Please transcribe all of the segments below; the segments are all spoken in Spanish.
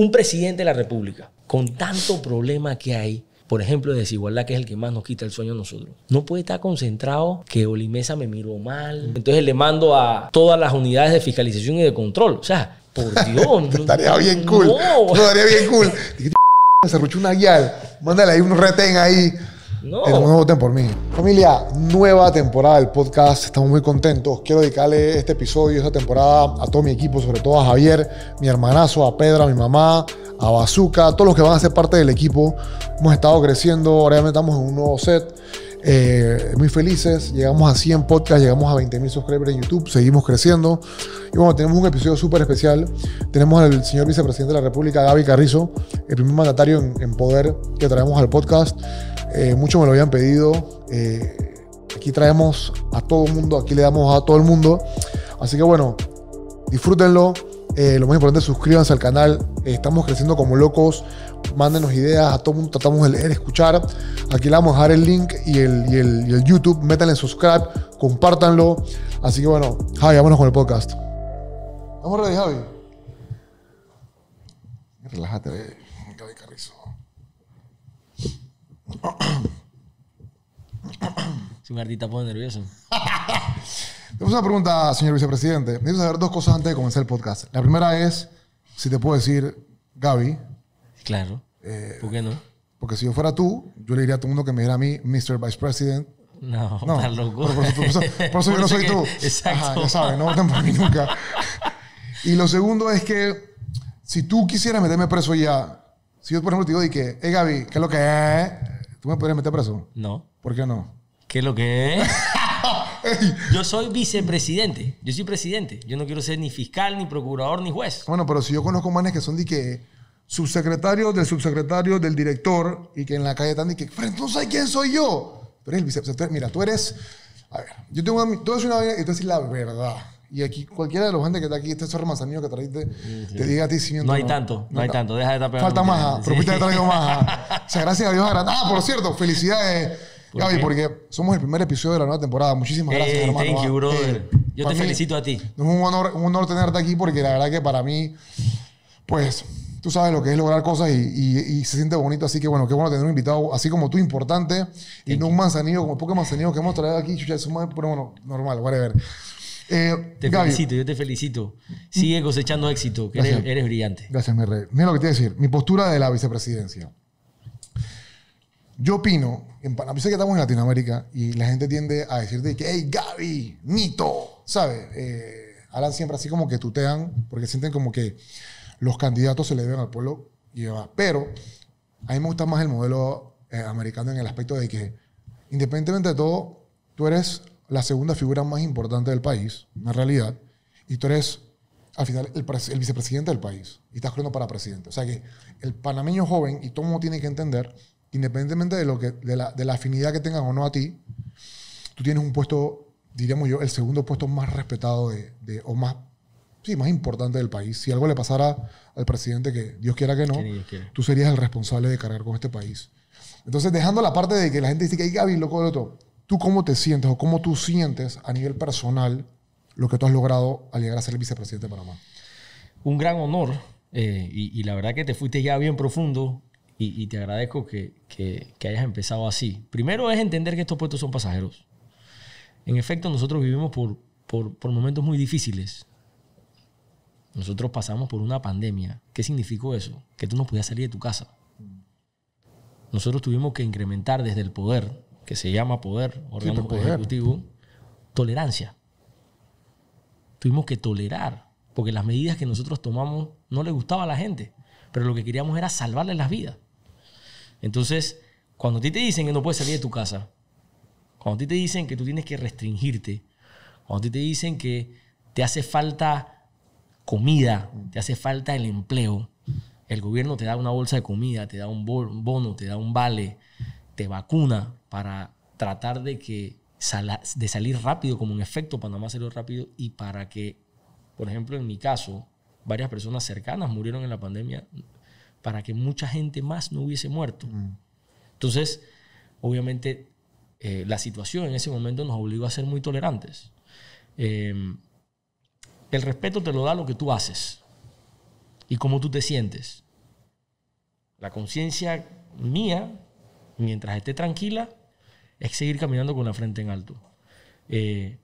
un presidente de la República, con tanto problema que hay, por ejemplo, de desigualdad, que es el que más nos quita el sueño a nosotros. No puede estar concentrado que Olimesa me miró mal. Entonces le mando a todas las unidades de fiscalización y de control. O sea, por Dios. estaría bien cool. bien cool. Se una guía. Mándale ahí un retén ahí. No. un nuevo voten por mí. Familia, nueva temporada del podcast. Estamos muy contentos. Quiero dedicarle este episodio, esta temporada a todo mi equipo, sobre todo a Javier, mi hermanazo, a Pedro, a mi mamá, a Bazuca, a todos los que van a ser parte del equipo. Hemos estado creciendo, ahora ya estamos en un nuevo set. Eh, muy felices, llegamos a 100 podcasts, llegamos a 20.000 subscribers en YouTube, seguimos creciendo. Y bueno, tenemos un episodio súper especial. Tenemos al señor vicepresidente de la República, Gaby Carrizo, el primer mandatario en, en poder que traemos al podcast. Eh, muchos me lo habían pedido. Eh, aquí traemos a todo el mundo, aquí le damos a todo el mundo. Así que bueno, disfrútenlo. Eh, lo más importante, suscríbanse al canal. estamos creciendo como locos. Mándenos ideas. A todo mundo tratamos de leer, escuchar. Aquí le vamos a dejar el link y el, YouTube. Métanle en subscribe. Compártanlo. Así que bueno, Javi, vámonos con el podcast. Vamos ready, Javi. Relájate, Su Martita pone nervioso. Tenemos una pregunta, señor vicepresidente. Necesito saber dos cosas antes de comenzar el podcast. La primera es si te puedo decir Gaby. Claro. Eh, ¿Por qué no? Porque si yo fuera tú, yo le diría a todo el mundo que me diera a mí, Mr. Vice President. No, no loco. Por, eso, yo no soy tú. Exacto. ya sabes, no voten por mí nunca. y lo segundo es que si tú quisieras meterme preso ya, si yo por ejemplo te digo, de que, hey Gaby, ¿qué es lo que es? ¿Tú me podrías meter preso? No. ¿Por qué no? ¿Qué es lo que es? yo soy vicepresidente. Yo soy presidente. Yo no quiero ser ni fiscal, ni procurador, ni juez. Bueno, pero si yo conozco manes que son de que subsecretario del subsecretario del director y que en la calle están de que, pero sé quién soy yo. Tú eres el vicepresidente. Mira, tú eres. A ver, yo tengo una. Tú eres una y tú la verdad. Y aquí, cualquiera de los gente que está aquí, este cerro manzanillo que traiste, te diga a ti si No hay tanto, no, hay tanto. Deja de tapar Falta más sí. de traigo más O sea, gracias a Dios. Ah, por cierto, felicidades. Gaby, porque somos el primer episodio de la nueva temporada. Muchísimas eh, gracias, hermano. Thank you, brother. Eh, Yo te felicito a ti. Es un honor, un honor tenerte aquí porque la verdad que para mí, pues, tú sabes lo que es lograr cosas y, se siente bonito. Así que bueno, qué bueno tener un invitado así como tú, importante, y no un manzanillo, como pocos manzanillos que hemos traído aquí. es pero bueno, normal, whatever. Eh, te felicito, yo te felicito. Sigue cosechando éxito, eres, brillante. Gracias, mi rey. Mira lo que te voy a decir. Mi postura de la vicepresidencia. Yo opino, en Panamá, yo que estamos en Latinoamérica y la gente tiende a decirte que, hey, Gaby, mito, ¿sabes? Eh, hablan siempre así como que tutean, porque sienten como que los candidatos se le deben al pueblo y demás. Pero a mí me gusta más el modelo eh, americano en el aspecto de que, independientemente de todo, tú eres la segunda figura más importante del país, en realidad, y tú eres al final el, vicepresidente del país y estás corriendo para presidente. O sea que el panameño joven y todo mundo tiene que entender, independientemente de, lo que, de, la, afinidad que tengan o no a ti, tú tienes un puesto, diríamos yo, el segundo puesto más respetado de, o más sí, más importante del país. Si algo le pasara al presidente, que Dios quiera que no, tú serías el responsable de cargar con este país. Entonces, dejando la parte de que la gente dice que hay Gaby, loco, lo ¿Tú cómo te sientes o cómo tú sientes a nivel personal lo que tú has logrado al llegar a ser el vicepresidente de Panamá? Un gran honor eh, y, la verdad que te fuiste ya bien profundo y, te agradezco que, hayas empezado así. Primero es entender que estos puestos son pasajeros. En efecto, nosotros vivimos por, por, por momentos muy difíciles. Nosotros pasamos por una pandemia. ¿Qué significó eso? Que tú no podías salir de tu casa. Nosotros tuvimos que incrementar desde el poder que se llama poder, órgano ejecutivo, tolerancia. Tuvimos que tolerar, porque las medidas que nosotros tomamos no le gustaba a la gente, pero lo que queríamos era salvarles las vidas. Entonces, cuando a ti te dicen que no puedes salir de tu casa, cuando a ti te dicen que tú tienes que restringirte, cuando a ti te dicen que te hace falta comida, te hace falta el empleo, el gobierno te da una bolsa de comida, te da un bono, te da un vale, te vacuna para tratar de, que de salir rápido, como en efecto Panamá salió rápido, y para que, por ejemplo, en mi caso, varias personas cercanas murieron en la pandemia, para que mucha gente más no hubiese muerto. Mm. Entonces, obviamente, eh, la situación en ese momento nos obligó a ser muy tolerantes. Em, el respeto te lo da lo que tú haces y cómo tú te sientes. La conciencia mía mientras esté tranquila, es seguir caminando con la frente en alto. Eh,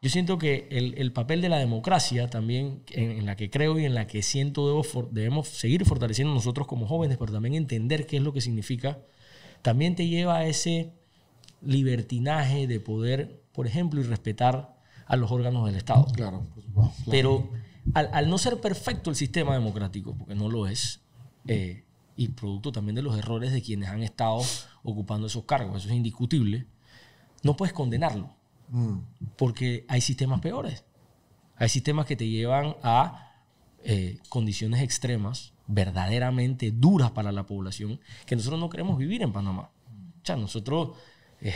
yo siento que el, papel de la democracia también, en, la que creo y en la que siento debemos seguir fortaleciendo nosotros como jóvenes, pero también entender qué es lo que significa, también te lleva a ese libertinaje de poder, por ejemplo, y respetar a los órganos del Estado. Claro, Pero al, no ser perfecto el sistema democrático, porque no lo es, eh, y producto también de los errores de quienes han estado ocupando esos cargos, eso es indiscutible, no puedes condenarlo, mm. porque hay sistemas peores. Hay sistemas que te llevan a eh, condiciones extremas, verdaderamente duras para la población, que nosotros no queremos vivir en Panamá. O sea, nosotros, eh,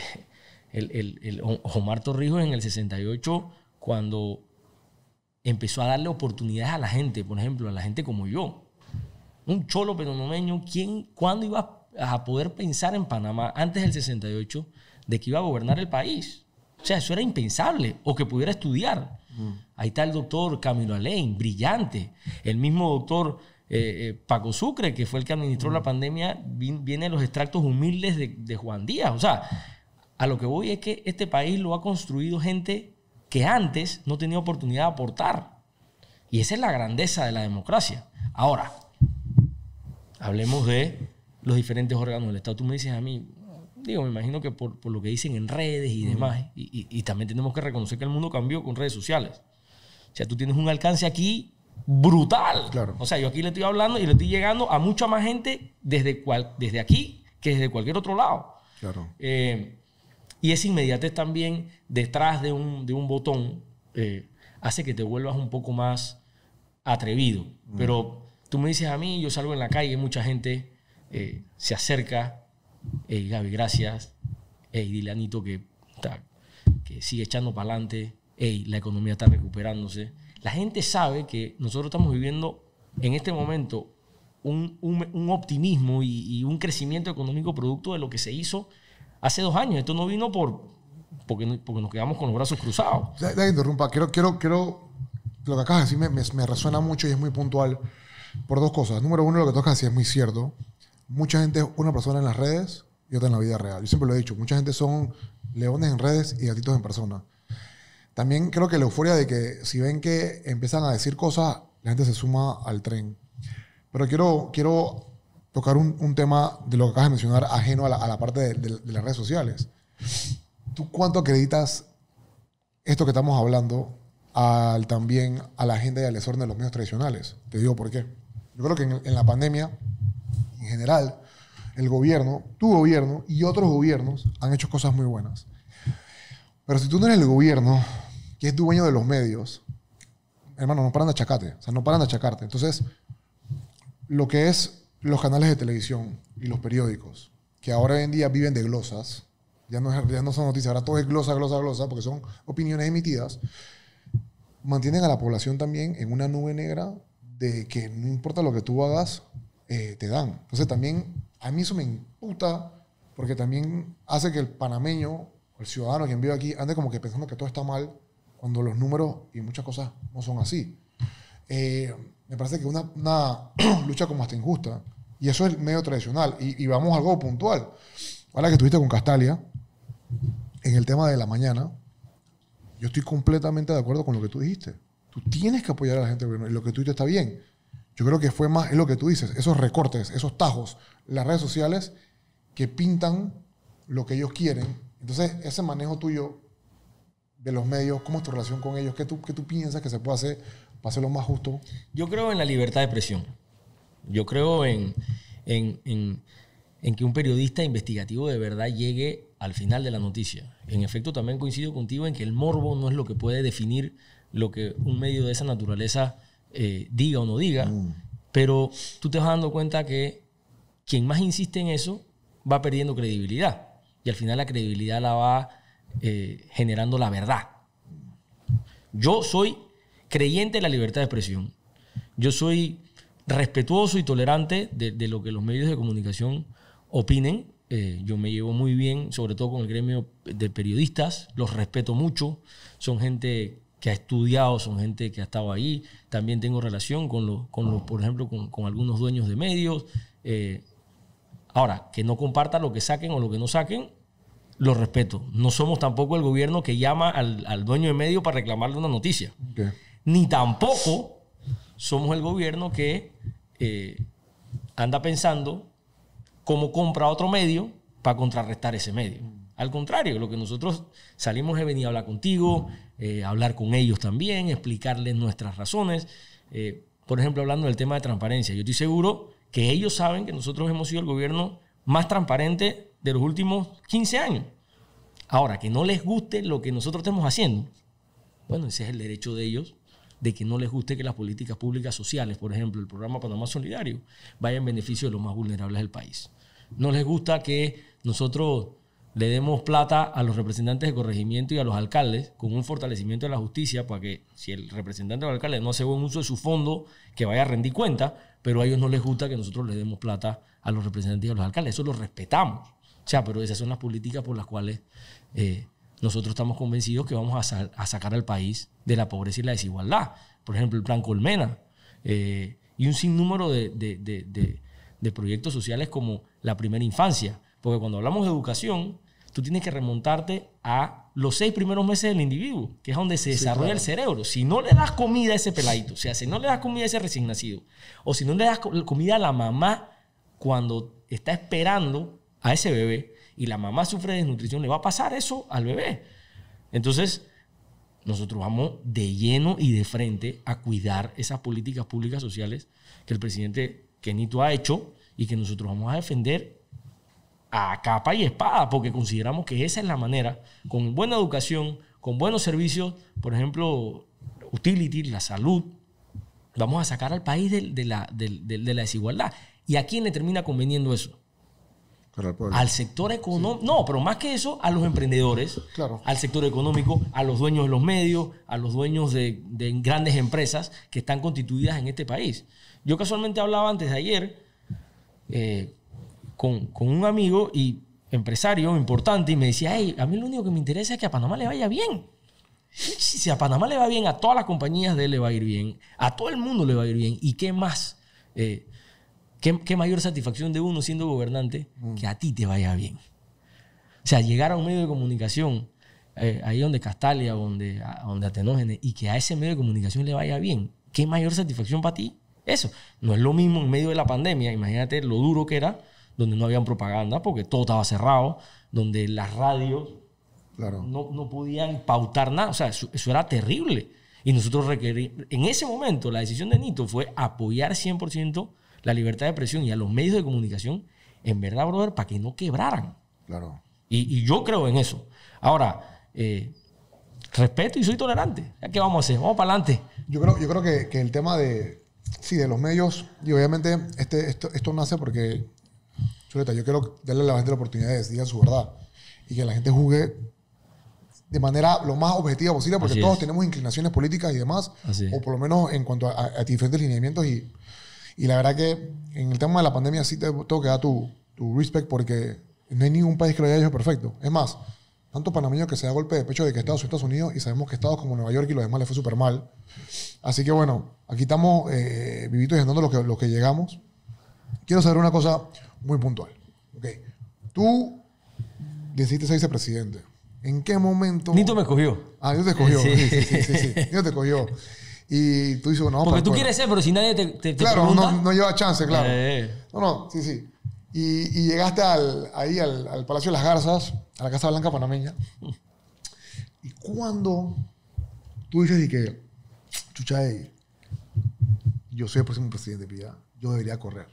el, el Omar Torrijos en el 68, cuando empezó a darle oportunidades a la gente, por ejemplo, a la gente como yo, un cholo penonomeño, ¿quién, cuándo iba a poder pensar en Panamá antes del 68 de que iba a gobernar el país? O sea, eso era impensable, o que pudiera estudiar. Mm. Ahí está el doctor Camilo Alain, brillante. El mismo doctor eh, eh, Paco Sucre, que fue el que administró la mm. pandemia, viene los extractos humildes de, de Juan Díaz. O sea, a lo que voy es que este país lo ha construido gente que antes no tenía oportunidad de aportar. Y esa es la grandeza de la democracia. Ahora, hablemos de los diferentes órganos del Estado. Tú me dices a mí, digo, me imagino que por, lo que dicen en redes y demás, y, también tenemos que reconocer que el mundo cambió con redes sociales. O sea, tú tienes un alcance aquí brutal. O sea, yo aquí le estoy hablando y le estoy llegando a mucha más gente desde, desde aquí que desde cualquier otro lado. Claro. Eh, y esa inmediatez también detrás de un, botón eh, hace que te vuelvas un poco más atrevido. Mm. Pero Tú me dices a mí, yo salgo en la calle, mucha gente eh, se acerca, hey Gaby, gracias, hey dile que, que sigue echando para adelante, la economía está recuperándose. La gente sabe que nosotros estamos viviendo en este momento un, optimismo y, un crecimiento económico producto de lo que se hizo hace dos años. Esto no vino por porque, porque nos quedamos con los brazos cruzados. Da, interrumpa, quiero, quiero, quiero, lo que acabas de decir me, me, me resuena mucho y es muy puntual. Por dos cosas. Número uno, lo que tocas sí es muy cierto. Mucha gente es una persona en las redes y otra en la vida real. Yo siempre lo he dicho, mucha gente son leones en redes y gatitos en persona. También creo que la euforia de que si ven que empiezan a decir cosas, la gente se suma al tren. Pero quiero, quiero tocar un, tema de lo que acabas de mencionar ajeno a la, parte de, las redes sociales. ¿Tú cuánto acreditas esto que estamos hablando al, también a la agenda y al desorden de los medios tradicionales. Te digo por qué. Yo creo que en, la pandemia, en general, el gobierno, tu gobierno y otros gobiernos han hecho cosas muy buenas. Pero si tú no eres el gobierno, que es dueño de los medios, hermano, no paran de achacarte. O sea, no paran de achacarte. Entonces, lo que es los canales de televisión y los periódicos, que ahora en día viven de glosas, ya no, ya no son noticias, ahora todo es glosa, glosa, glosa, porque son opiniones emitidas, mantienen a la población también en una nube negra de que no importa lo que tú hagas, eh, te dan. Entonces también a mí eso me imputa porque también hace que el panameño, el ciudadano que vive aquí, ande como que pensando que todo está mal cuando los números y muchas cosas no son así. Eh, me parece que una, lucha como hasta injusta, y eso es medio tradicional, y, y, vamos a algo puntual. Ahora que estuviste con Castalia, en el tema de la mañana, yo estoy completamente de acuerdo con lo que tú dijiste. Tú tienes que apoyar a la gente lo que tú dices está bien. Yo creo que fue más, es lo que tú dices, esos recortes, esos tajos, las redes sociales que pintan lo que ellos quieren. Entonces, ese manejo tuyo de los medios, ¿cómo es tu relación con ellos? ¿Qué tú, qué tú piensas que se puede hacer para hacerlo más justo? Yo creo en la libertad de expresión. Yo creo en, en, en, en que un periodista investigativo de verdad llegue al final de la noticia. En efecto, también coincido contigo en que el morbo no es lo que puede definir lo que un medio de esa naturaleza eh, diga o no diga, mm. pero tú te vas dando cuenta que quien más insiste en eso va perdiendo credibilidad y al final la credibilidad la va eh, generando la verdad. Yo soy creyente en la libertad de expresión, yo soy respetuoso y tolerante de, lo que los medios de comunicación opinen. Eh, yo me llevo muy bien, sobre todo con el gremio de periodistas, los respeto mucho, son gente que ha estudiado, son gente que ha estado ahí. También tengo relación con, los, con por ejemplo, con, algunos dueños de medios. Eh, ahora, que no comparta lo que saquen o lo que no saquen, lo respeto. No somos tampoco el gobierno que llama al, dueño de medio para reclamarle una noticia. Ni tampoco somos el gobierno que eh, anda pensando cómo compra otro medio para contrarrestar ese medio. Al contrario, lo que nosotros salimos es venir a hablar contigo, eh, hablar con ellos también, explicarles nuestras razones. Eh, por ejemplo, hablando del tema de transparencia, yo estoy seguro que ellos saben que nosotros hemos sido el gobierno más transparente de los últimos 15 años. Ahora, que no les guste lo que nosotros estemos haciendo, bueno, ese es el derecho de ellos de que no les guste que las políticas públicas sociales, por ejemplo, el programa Panamá Solidario, vaya en beneficio de los más vulnerables del país. No les gusta que nosotros le demos plata a los representantes de corregimiento y a los alcaldes con un fortalecimiento de la justicia para que si el representante o el alcalde no hace buen uso de su fondo, que vaya a rendir cuenta, pero a ellos no les gusta que nosotros le demos plata a los representantes y a los alcaldes. Eso lo respetamos. O sea, pero esas son las políticas por las cuales eh, nosotros estamos convencidos que vamos a, sacar al país de la pobreza y la desigualdad. Por ejemplo, el Plan Colmena eh, y un sinnúmero de, de proyectos sociales como la primera infancia. Porque cuando hablamos de educación, tú tienes que remontarte a los seis primeros meses del individuo, que es donde se desarrolla el cerebro. Si no le das comida a ese peladito, o sea, si no le das comida a ese recién nacido, o si no le das comida a la mamá cuando está esperando a ese bebé y la mamá sufre desnutrición, le va a pasar eso al bebé. Entonces, nosotros vamos de lleno y de frente a cuidar esas políticas públicas sociales que el presidente Kenito ha hecho y que nosotros vamos a defender a capa y espada, porque consideramos que esa es la manera, con buena educación, con buenos servicios, por ejemplo, utility, la salud, vamos a sacar al país de, la, de, la desigualdad. ¿Y a quién le termina conveniendo eso? Al sector económico, no, pero más que eso, a los emprendedores, al sector económico, a los dueños de los medios, a los dueños de, grandes empresas que están constituidas en este país. Yo casualmente hablaba antes de ayer eh, con, un amigo y empresario importante y me decía, a mí lo único que me interesa es que a Panamá le vaya bien. Si a Panamá le va bien, a todas las compañías de él le va a ir bien, a todo el mundo le va a ir bien. ¿Y qué más? Eh, qué, mayor satisfacción de uno siendo gobernante mm. que a ti te vaya bien? O sea, llegar a un medio de comunicación, eh, ahí donde Castalia, donde, donde Atenógenes, y que a ese medio de comunicación le vaya bien, ¿qué mayor satisfacción para ti? Eso. No es lo mismo en medio de la pandemia, imagínate lo duro que era donde no habían propaganda porque todo estaba cerrado, donde las radios no, podían pautar nada. O sea, eso, era terrible. Y nosotros requerimos, en ese momento, la decisión de Nito fue apoyar 100% la libertad de expresión y a los medios de comunicación, en verdad, brother, para que no quebraran. Claro. Y, yo creo en eso. Ahora, eh, respeto y soy tolerante. ¿Qué vamos a hacer? Vamos para adelante. Yo creo, yo creo que, el tema de, sí, de los medios, y obviamente este, esto, esto nace porque yo quiero darle a la gente la oportunidad de decir su verdad y que la gente juzgue de manera lo más objetiva posible, porque todos tenemos inclinaciones políticas y demás, o por lo menos en cuanto a, diferentes lineamientos. Y, y, la verdad que en el tema de la pandemia sí te tengo que dar tu, tu respect, porque no hay ningún país que lo haya hecho perfecto. Es más, tanto panameño que se da golpe de pecho de que Estados Unidos y sabemos que Estados como Nueva York y los demás le fue súper mal. Así que bueno, aquí estamos eh, vivitos y andando lo que, lo que llegamos. Quiero saber una cosa, muy puntual. Okay. Tú decidiste ser vicepresidente. ¿En qué momento? Nito me escogió. Ah, Nito te escogió. Sí, sí, sí. Nito te escogió. Y tú dices, no, Porque tú quieres ser, pero si nadie te, te, Claro, No, no lleva chance, claro. Eh, eh. No, no, sí, sí. Y, llegaste al, ahí al, Palacio de las Garzas, a la Casa Blanca panameña. ¿Y cuando tú dices y que, chucha, yo soy el próximo presidente, pida, yo debería correr?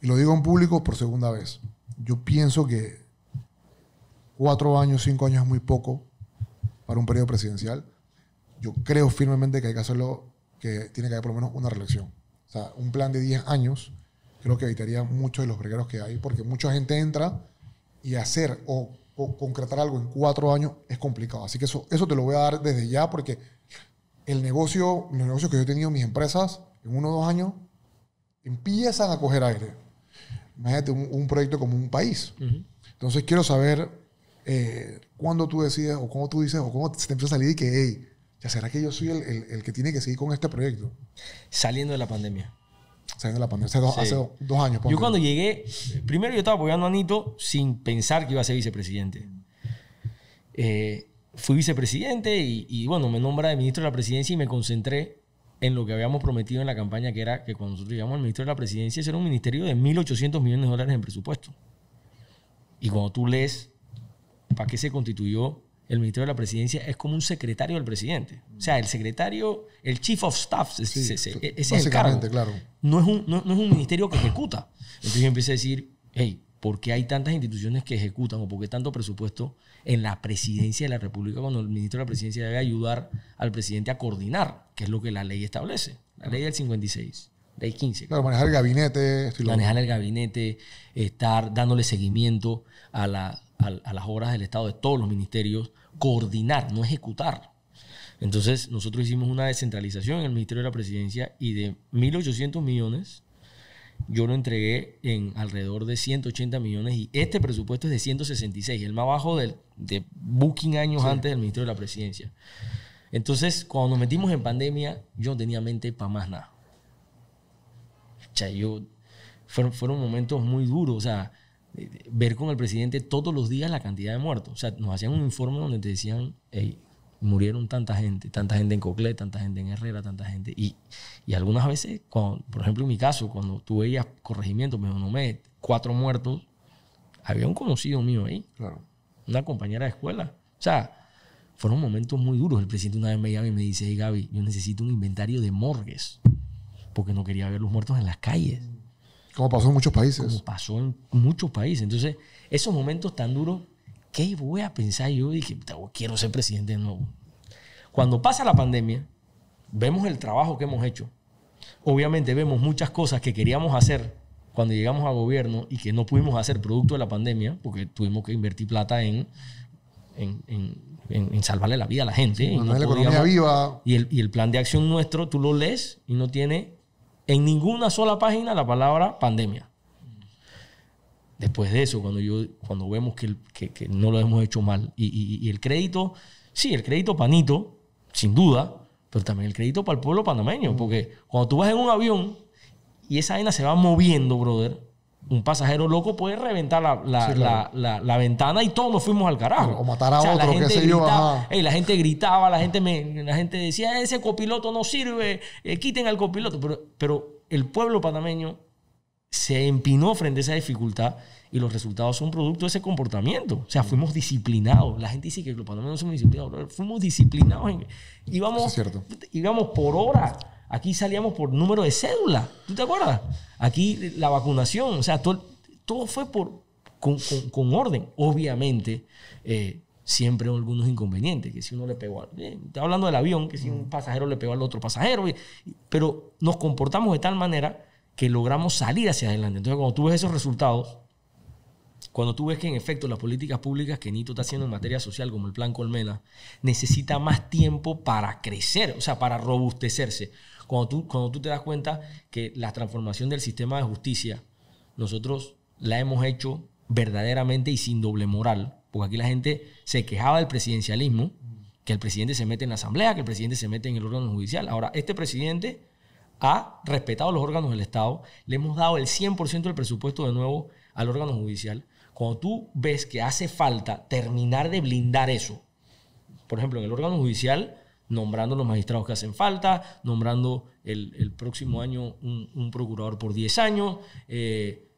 Y lo digo en público por segunda vez. Yo pienso que cuatro años, cinco años es muy poco para un periodo presidencial. Yo creo firmemente que hay que hacerlo, que tiene que haber por lo menos una reelección. O sea, un plan de diez años creo que evitaría muchos de los bregueros que hay, porque mucha gente entra y hacer o, concretar algo en cuatro años es complicado. Así que eso, eso te lo voy a dar desde ya, porque el negocio, los negocios que yo he tenido, mis empresas, en uno o dos años, empiezan a coger aire imagínate, un, proyecto como un país. Entonces quiero saber eh, cuándo tú decides o cómo tú dices o cómo te empieza a salir y que, hey, ya será que yo soy el, que tiene que seguir con este proyecto. Saliendo de la pandemia. Saliendo de la pandemia. Hace dos, años. Yo cuando llegué, primero yo estaba apoyando a Anito sin pensar que iba a ser vicepresidente. Eh, fui vicepresidente y, y, bueno, me nombra de ministro de la presidencia y me concentré en lo que habíamos prometido en la campaña, que era que cuando nosotros llegamos al ministerio de la presidencia, ese era un ministerio de 1.800 millones de dólares en presupuesto. Y cuando tú lees para qué se constituyó el ministerio de la presidencia, es como un secretario del presidente. O sea, el secretario, el chief of staff, e, ese es el cargo. Claro. No, es un, es un ministerio que ejecuta. Entonces yo empecé a decir, hey, por qué hay tantas instituciones que ejecutan o por qué tanto presupuesto en la presidencia de la República cuando el ministro de la presidencia debe ayudar al presidente a coordinar, que es lo que la ley establece, la ley del 56. Ley 15. Claro, manejar el gabinete. Manejar el gabinete, estar dándole seguimiento a, a las obras del Estado de todos los ministerios, coordinar, no ejecutar. Entonces, nosotros hicimos una descentralización en el Ministerio de la Presidencia y de 1.800 millones yo lo entregué en alrededor de 180 millones y este presupuesto es de 166, el más bajo de Booking años antes del ministro de la presidencia. Entonces, cuando nos metimos en pandemia, yo no tenía mente para más nada. O sea, yo, fueron, momentos muy duros, o sea, eh, ver con el presidente todos los días la cantidad de muertos. O sea, nos hacían un informe donde te decían, murieron tanta gente, tanta gente en Coclé, tanta gente en Herrera, tanta gente. Y, algunas veces, por ejemplo en mi caso, cuando tuve veías corregimiento me no cuatro muertos, había un conocido mío ahí, claro. una compañera de escuela. O sea, fueron momentos muy duros. El presidente una vez me llama y me dice, hey Gaby, yo necesito un inventario de morgues, porque no quería ver los muertos en las calles. Como pasó en muchos países. Como pasó en muchos países. Entonces, esos momentos tan duros ¿qué voy a pensar yo? Y Dije, quiero ser presidente de nuevo. Cuando pasa la pandemia, vemos el trabajo que hemos hecho. Obviamente vemos muchas cosas que queríamos hacer cuando llegamos a gobierno y que no pudimos hacer producto de la pandemia, porque tuvimos que invertir plata en, en, salvarle la vida a la gente. y, la viva. el, y el plan de acción nuestro, tú lo lees y no tiene en ninguna sola página la palabra pandemia después de eso, cuando, yo, cuando vemos que, que, no lo hemos hecho mal. Y, el crédito, sí, el crédito panito, sin duda, pero también el crédito para el pueblo panameño, porque cuando tú vas en un avión y esa vaina se va moviendo, brother, un pasajero loco puede reventar la, ventana y todos nos fuimos al carajo. O matar a otro, qué sé yo. la gente gritaba, la gente, me, la gente decía, ese copiloto no sirve, eh, quiten al copiloto. pero el pueblo panameño se empinó frente a esa dificultad y los resultados son producto de ese comportamiento. O sea, fuimos disciplinados. La gente dice que los panameños no somos disciplinados, pero fuimos disciplinados. íbamos, íbamos por hora. Aquí salíamos por número de cédula. ¿Tú te acuerdas? Aquí la vacunación. O sea, todo, fue por, con, orden. Obviamente, eh, siempre siempre algunos inconvenientes. Que si uno le pegó al. Eh, está hablando del avión, que si un pasajero le pegó al otro pasajero. pero nos comportamos de tal manera que logramos salir hacia adelante. Entonces, cuando tú ves esos resultados, cuando tú ves que en efecto las políticas públicas que Nito está haciendo en materia social, como el Plan Colmena, necesita más tiempo para crecer, o sea, para robustecerse. Cuando tú, cuando tú te das cuenta que la transformación del sistema de justicia, nosotros la hemos hecho verdaderamente y sin doble moral, porque aquí la gente se quejaba del presidencialismo, que el presidente se mete en la asamblea, que el presidente se mete en el órgano judicial. Ahora, este presidente ha respetado los órganos del Estado, le hemos dado el 100% del presupuesto de nuevo al órgano judicial. Cuando tú ves que hace falta terminar de blindar eso, por ejemplo, en el órgano judicial, nombrando los magistrados que hacen falta, nombrando el, próximo año un, procurador por 10 años, eh,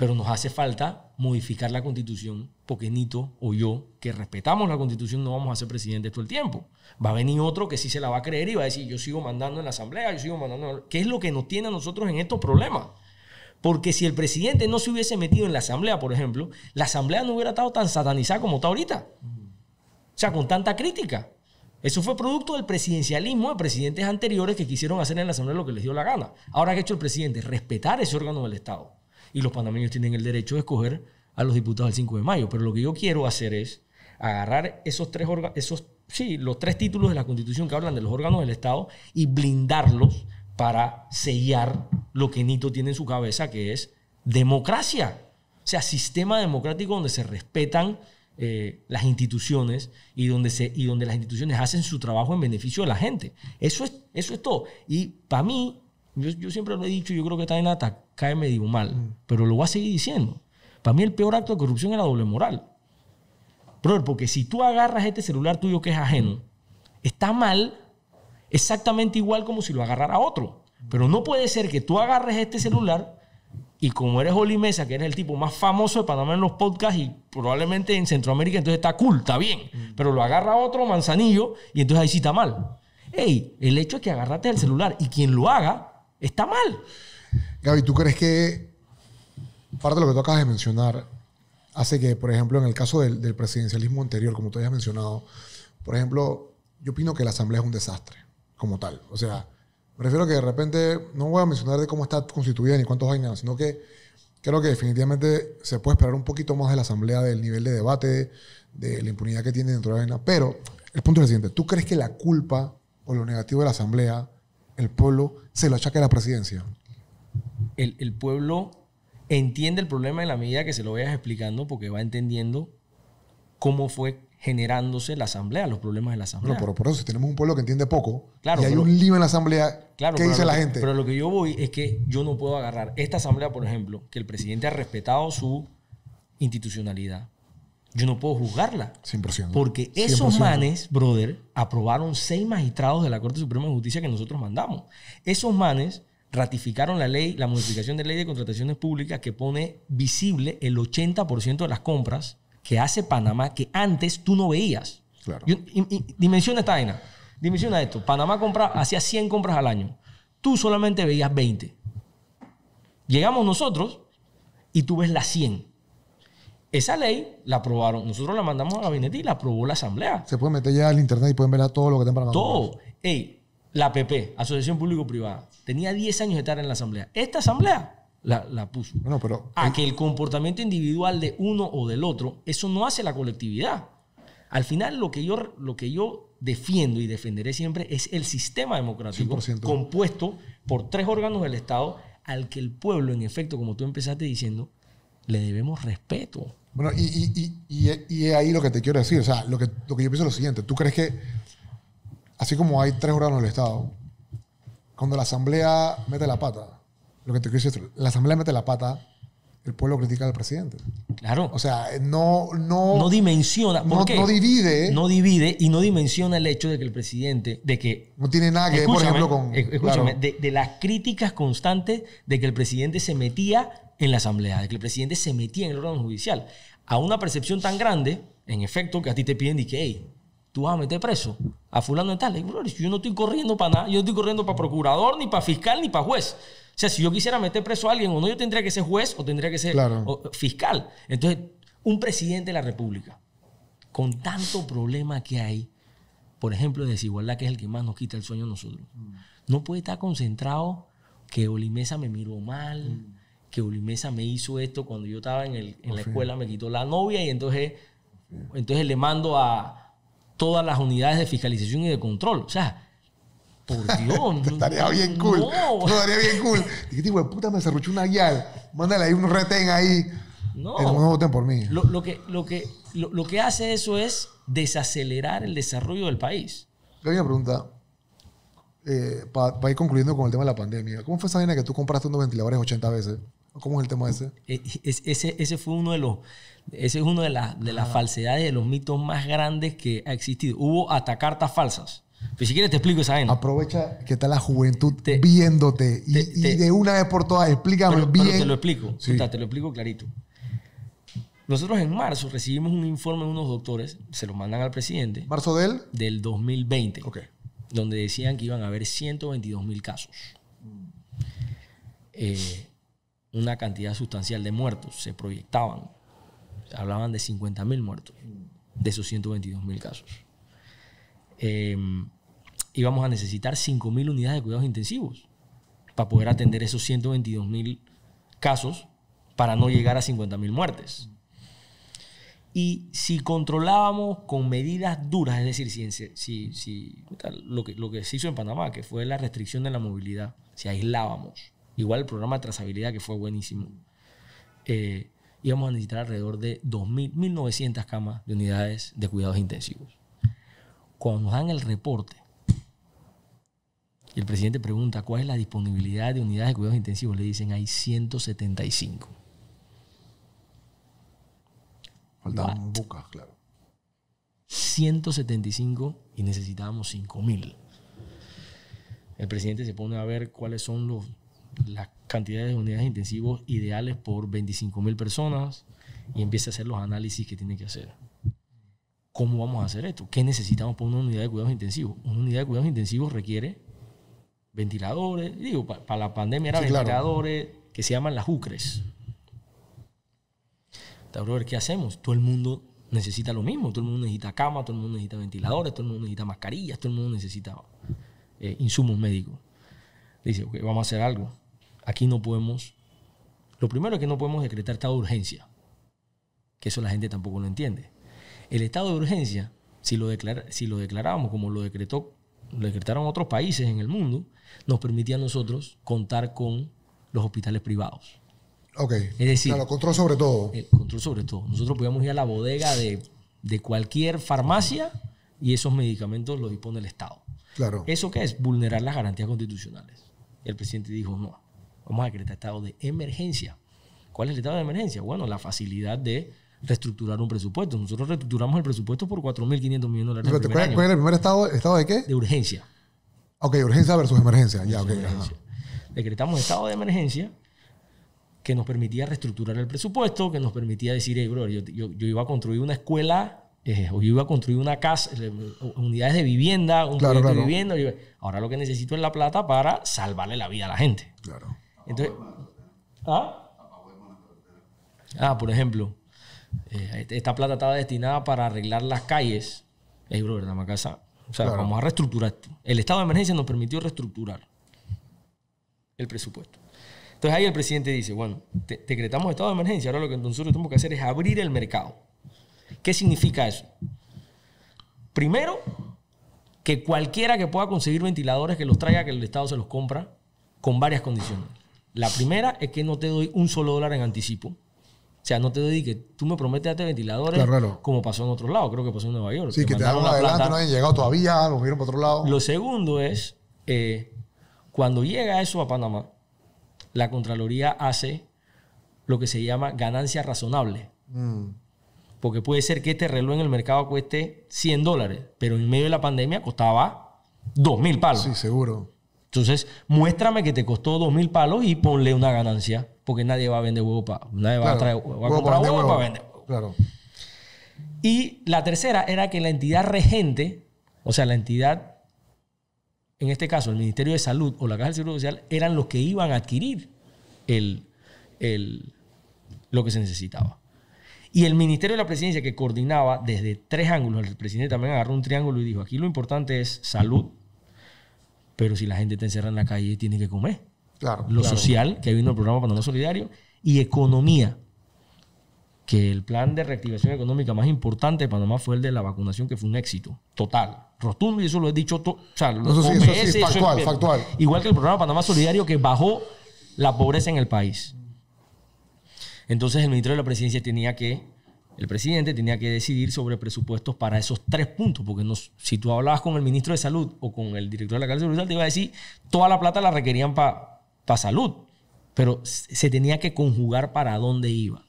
pero nos hace falta modificar la constitución porque Nito o yo, que respetamos la constitución, no vamos a ser presidente todo el tiempo. Va a venir otro que sí se la va a creer y va a decir, yo sigo mandando en la asamblea, yo sigo mandando... ¿Qué es lo que nos tiene a nosotros en estos problemas? Porque si el presidente no se hubiese metido en la asamblea, por ejemplo, la asamblea no hubiera estado tan satanizada como está ahorita. O sea, con tanta crítica. Eso fue producto del presidencialismo de presidentes anteriores que quisieron hacer en la asamblea lo que les dio la gana. Ahora, ¿qué ha hecho el presidente? Respetar ese órgano del Estado y los panameños tienen el derecho de escoger a los diputados el 5 de mayo. Pero lo que yo quiero hacer es agarrar esos tres esos sí, los tres títulos de la Constitución que hablan de los órganos del Estado y blindarlos para sellar lo que Nito tiene en su cabeza, que es democracia. O sea, sistema democrático donde se respetan eh, las instituciones y donde, se, y donde las instituciones hacen su trabajo en beneficio de la gente. Eso es, eso es todo. Y para mí, yo, siempre lo he dicho, yo creo que está en ataque cae medio mal, mm. pero lo voy a seguir diciendo. Para mí el peor acto de corrupción era doble moral. porque si tú agarras este celular tuyo que es ajeno, está mal exactamente igual como si lo agarrara otro. Pero no puede ser que tú agarres este celular y como eres Oli Mesa, que eres el tipo más famoso de Panamá en los podcasts y probablemente en Centroamérica, entonces está cool, está bien. Mm. Pero lo agarra otro manzanillo y entonces ahí sí está mal. Ey, el hecho es que agarraste el celular y quien lo haga Está mal. Gaby, ¿tú crees que parte de lo que tú acabas de mencionar hace que, por ejemplo, en el caso del, presidencialismo anterior, como tú habías mencionado, por ejemplo, yo opino que la Asamblea es un desastre, como tal. O sea, prefiero que de repente, no voy a mencionar de cómo está constituida ni cuántos hay sino que creo que definitivamente se puede esperar un poquito más de la Asamblea, del nivel de debate, de la impunidad que tiene dentro de la vaina. Pero el punto es el siguiente, ¿tú crees que la culpa o lo negativo de la Asamblea el pueblo se lo achaca a la presidencia? El, pueblo entiende el problema en la medida que se lo vayas explicando porque va entendiendo cómo fue generándose la asamblea, los problemas de la asamblea. pero por eso, si tenemos un pueblo que entiende poco y hay un lío en la asamblea, claro, ¿qué dice la gente? Pero lo que yo voy es que yo no puedo agarrar esta asamblea, por ejemplo, que el presidente ha respetado su institucionalidad, yo no puedo juzgarla. 100%. Porque esos manes, brother, aprobaron seis magistrados de la Corte Suprema de Justicia que nosotros mandamos. Esos manes ratificaron la ley, la modificación de ley de contrataciones públicas que pone visible el 80% de las compras que hace Panamá que antes tú no veías. Claro. dimensiona esta vaina. Dimensiona esto. Panamá compra, hacía 100 compras al año. Tú solamente veías 20. Llegamos nosotros y tú ves las 100. Esa ley la aprobaron, nosotros la mandamos a gabinete y la aprobó la asamblea. Se puede meter ya al internet y pueden ver a todo lo que tengan para Todo. Ey, la PP, Asociación Público-Privada, tenía 10 años de estar en la asamblea. Esta asamblea la, puso. Bueno, pero... A que el comportamiento individual de uno o del otro, eso no hace la colectividad. Al final, lo que yo, lo que yo defiendo y defenderé siempre es el sistema democrático compuesto por tres órganos del Estado al que el pueblo, en efecto, como tú empezaste diciendo, le debemos respeto. Bueno, y, y, y, ahí lo que te quiero decir, o sea, lo que, yo pienso es lo siguiente, ¿tú crees que, así como hay tres órganos del Estado, cuando la Asamblea mete la pata, lo que te quiero decir, es la Asamblea mete la pata, el pueblo critica al presidente. Claro. O sea, no... No, dimensiona. no, divide. ¿eh? No divide y no dimensiona el hecho de que el presidente, de que... No tiene nada que ver, por ejemplo, con... Eh, escúchame, de las críticas constantes de que el presidente se metía en la Asamblea, de que el presidente se metía en el órgano judicial, a una percepción tan grande, en efecto, que a ti te piden y que, hey, tú vas a meter preso a fulano de tal. Y, yo no estoy corriendo para nada, yo estoy corriendo para procurador, ni para fiscal, ni para juez. O sea, si yo quisiera meter preso a alguien o no, yo tendría que ser juez o tendría que ser fiscal. Entonces, un presidente de la República, con tanto problema que hay, por ejemplo, de desigualdad, que es el que más nos quita el sueño a nosotros, mm. no puede estar concentrado que Olimesa me miró mal. Mm que Mesa me hizo esto cuando yo estaba en, la escuela, me quitó la novia y entonces, entonces le mando a todas las unidades de fiscalización y de control. O sea, por Dios. estaría bien cool. No. estaría bien cool. Dije, tipo puta, me cerruchó una guial. Mándale ahí un retén ahí. No. no voten por mí. Lo, que, lo, que, lo, que hace eso es desacelerar el desarrollo del país. Yo una pregunta. Eh, Para ir concluyendo con el tema de la pandemia. ¿Cómo fue esa vaina que tú compraste unos ventiladores 80 veces? ¿Cómo es el tema ese? Eh, ese, ese fue uno de los... Ese es uno de, de las falsedades, de los mitos más grandes que ha existido. Hubo hasta cartas falsas. Pero pues, si quieres te explico esa vaina. Aprovecha que está la juventud viéndote y, de una vez por todas explícame bien. te lo explico, te lo explico clarito. Nosotros en marzo recibimos un informe de unos doctores, se lo mandan al presidente. ¿Marzo del? Del 2020. Ok. Donde decían que iban a haber 122 mil casos. Mm. Eh, una cantidad sustancial de muertos, se proyectaban, hablaban de 50.000 muertos de esos 122.000 casos. Em, íbamos a necesitar 5.000 unidades de cuidados intensivos para poder atender esos 122.000 casos para no llegar a 50.000 muertes. Y si controlábamos con medidas duras, es decir, si, lo, que, lo que se hizo en Panamá, que fue la restricción de la movilidad, si aislábamos, Igual el programa de trazabilidad que fue buenísimo. Eh, íbamos a necesitar alrededor de 2.000, 1.900 camas de unidades de cuidados intensivos. Cuando nos dan el reporte, y el presidente pregunta, ¿cuál es la disponibilidad de unidades de cuidados intensivos? Le dicen, hay 175. Faltaban bocas, claro. 175 y necesitábamos 5.000. El presidente se pone a ver cuáles son los las cantidades de unidades intensivos ideales por 25 mil personas y empieza a hacer los análisis que tiene que hacer. ¿Cómo vamos a hacer esto? ¿Qué necesitamos para una unidad de cuidados intensivos? Una unidad de cuidados intensivos requiere ventiladores, digo, para la pandemia eran ventiladores que se llaman las UCRES. ver ¿qué hacemos? Todo el mundo necesita lo mismo, todo el mundo necesita cama, todo el mundo necesita ventiladores, todo el mundo necesita mascarillas, todo el mundo necesita eh, insumos médicos. Dice, ok, vamos a hacer algo aquí no podemos, lo primero es que no podemos decretar estado de urgencia, que eso la gente tampoco lo entiende. El estado de urgencia, si lo, declara, si lo declarábamos como lo, decretó, lo decretaron otros países en el mundo, nos permitía a nosotros contar con los hospitales privados. Ok. Es decir, claro, control sobre todo. El control sobre todo. Nosotros podíamos ir a la bodega de, de cualquier farmacia y esos medicamentos los dispone el Estado. Claro. ¿Eso qué es? Vulnerar las garantías constitucionales. el presidente dijo, no, Vamos a decretar estado de emergencia. ¿Cuál es el estado de emergencia? Bueno, la facilidad de reestructurar un presupuesto. Nosotros reestructuramos el presupuesto por 4.500 millones de dólares. ¿Cuál, ¿Cuál es el primer estado? ¿Estado de qué? De urgencia. Ok, urgencia versus emergencia. Decretamos estado de emergencia que nos permitía reestructurar el presupuesto, que nos permitía decir, hey, brother yo, iba a construir una escuela eh, o yo iba a construir una casa, eh, unidades de vivienda, un proyecto de vivienda. Ahora lo que necesito es la plata para salvarle la vida a la gente. Claro. ¿ah? Ah, por ejemplo, eh, esta plata estaba destinada para arreglar las calles. Ey, bro, casa. O sea, vamos a reestructurar esto. El estado de emergencia nos permitió reestructurar el presupuesto. Entonces ahí el presidente dice, bueno, decretamos estado de emergencia, ahora lo que nosotros tenemos que hacer es abrir el mercado. ¿Qué significa eso? Primero, que cualquiera que pueda conseguir ventiladores que los traiga, que el Estado se los compra, con varias condiciones. La primera es que no te doy un solo dólar en anticipo. O sea, no te doy que tú me prometes darte ventiladores como pasó en otro lado. Creo que pasó en Nueva York. Sí, que, te dieron adelante, no han llegado todavía, lo vieron para otro lado. Lo segundo es, eh, cuando llega eso a Panamá, la Contraloría hace lo que se llama ganancia razonable. Mm. Porque puede ser que este reloj en el mercado cueste 100 dólares, pero en medio de la pandemia costaba 2.000 palos. Sí, seguro. Entonces, muéstrame que te costó dos mil palos y ponle una ganancia, porque nadie va a vender huevo para. Nadie va a, traer, comprar huevo, para vender huevo. Y la tercera era que la entidad regente, o sea, la entidad, en este caso, el Ministerio de Salud o la Caja del Seguro Social, eran los que iban a adquirir el, lo que se necesitaba. Y el Ministerio de la Presidencia, que coordinaba desde tres ángulos, el presidente también agarró un triángulo y dijo: aquí lo importante es salud pero si la gente te encierra en la calle, tiene que comer. Claro, Lo social, que vino el programa Panamá Solidario, y economía, que el plan de reactivación económica más importante de Panamá fue el de la vacunación, que fue un éxito total, rotundo, y eso lo he dicho todo. eso factual. Igual que el programa Panamá Solidario, que bajó la pobreza en el país. Entonces el ministro de la Presidencia tenía que el presidente tenía que decidir sobre presupuestos para esos tres puntos, porque no. si tú hablabas con el ministro de Salud o con el director de la Cárcel Salud, te iba a decir, toda la plata la requerían para salud, pero se tenía que conjugar para dónde iba.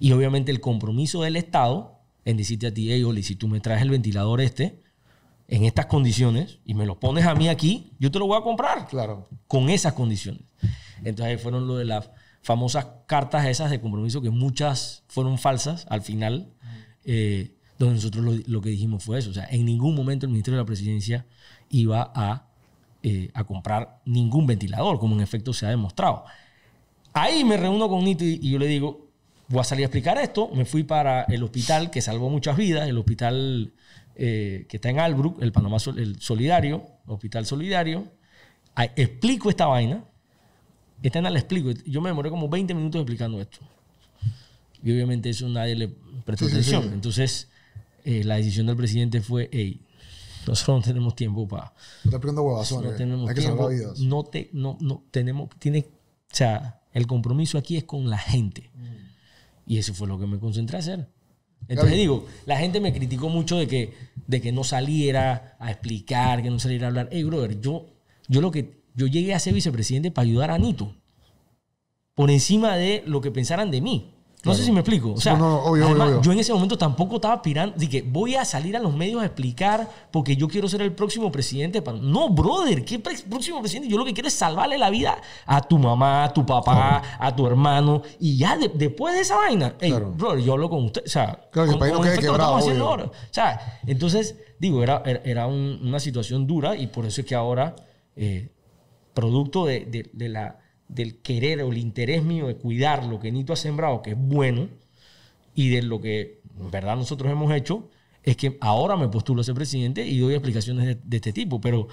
Y obviamente el compromiso del Estado en decirte a ti, hey, si tú me traes el ventilador este, en estas condiciones, y me lo pones a mí aquí, yo te lo voy a comprar. Claro. Con esas condiciones. Entonces ahí fueron lo de la famosas cartas esas de compromiso que muchas fueron falsas al final, eh, donde nosotros lo, que dijimos fue eso. O sea, en ningún momento el Ministerio de la Presidencia iba a, eh, comprar ningún ventilador, como en efecto se ha demostrado. Ahí me reúno con Nito y yo le digo, voy a salir a explicar esto. Me fui para el hospital que salvó muchas vidas, el hospital eh, que está en Albrook, el Panamá el Solidario, Hospital Solidario. explico esta vaina esta nada le explico. Yo me demoré como 20 minutos explicando esto. Y obviamente eso nadie le prestó atención. Entonces, eh, la decisión del presidente fue, hey, nosotros no tenemos tiempo para... No te huevazones. No eh. tenemos Hay tiempo. Que No, te, no, no tenemos... Tiene, o sea, el compromiso aquí es con la gente. Mm. Y eso fue lo que me concentré a hacer. Entonces digo, la gente me criticó mucho de que, de que no saliera a explicar, que no saliera a hablar. Hey, brother, yo, yo lo que yo llegué a ser vicepresidente para ayudar a Nito, por encima de lo que pensaran de mí. No sé si me explico. O sea, yo en ese momento tampoco estaba aspirando. Dije, voy a salir a los medios a explicar porque yo quiero ser el próximo presidente. No, brother, ¿qué próximo presidente? Yo lo que quiero es salvarle la vida a tu mamá, a tu papá, a tu hermano. Y ya después de esa vaina, brother, yo hablo con usted. O sea, el país no quebrado. O sea, entonces, digo, era, era, una situación dura y por eso es que ahora... Eh, producto de, de, la, del querer o el interés mío de cuidar lo que Nito ha sembrado, que es bueno, y de lo que en verdad nosotros hemos hecho, es que ahora me postulo a ser presidente y doy explicaciones de, este tipo, pero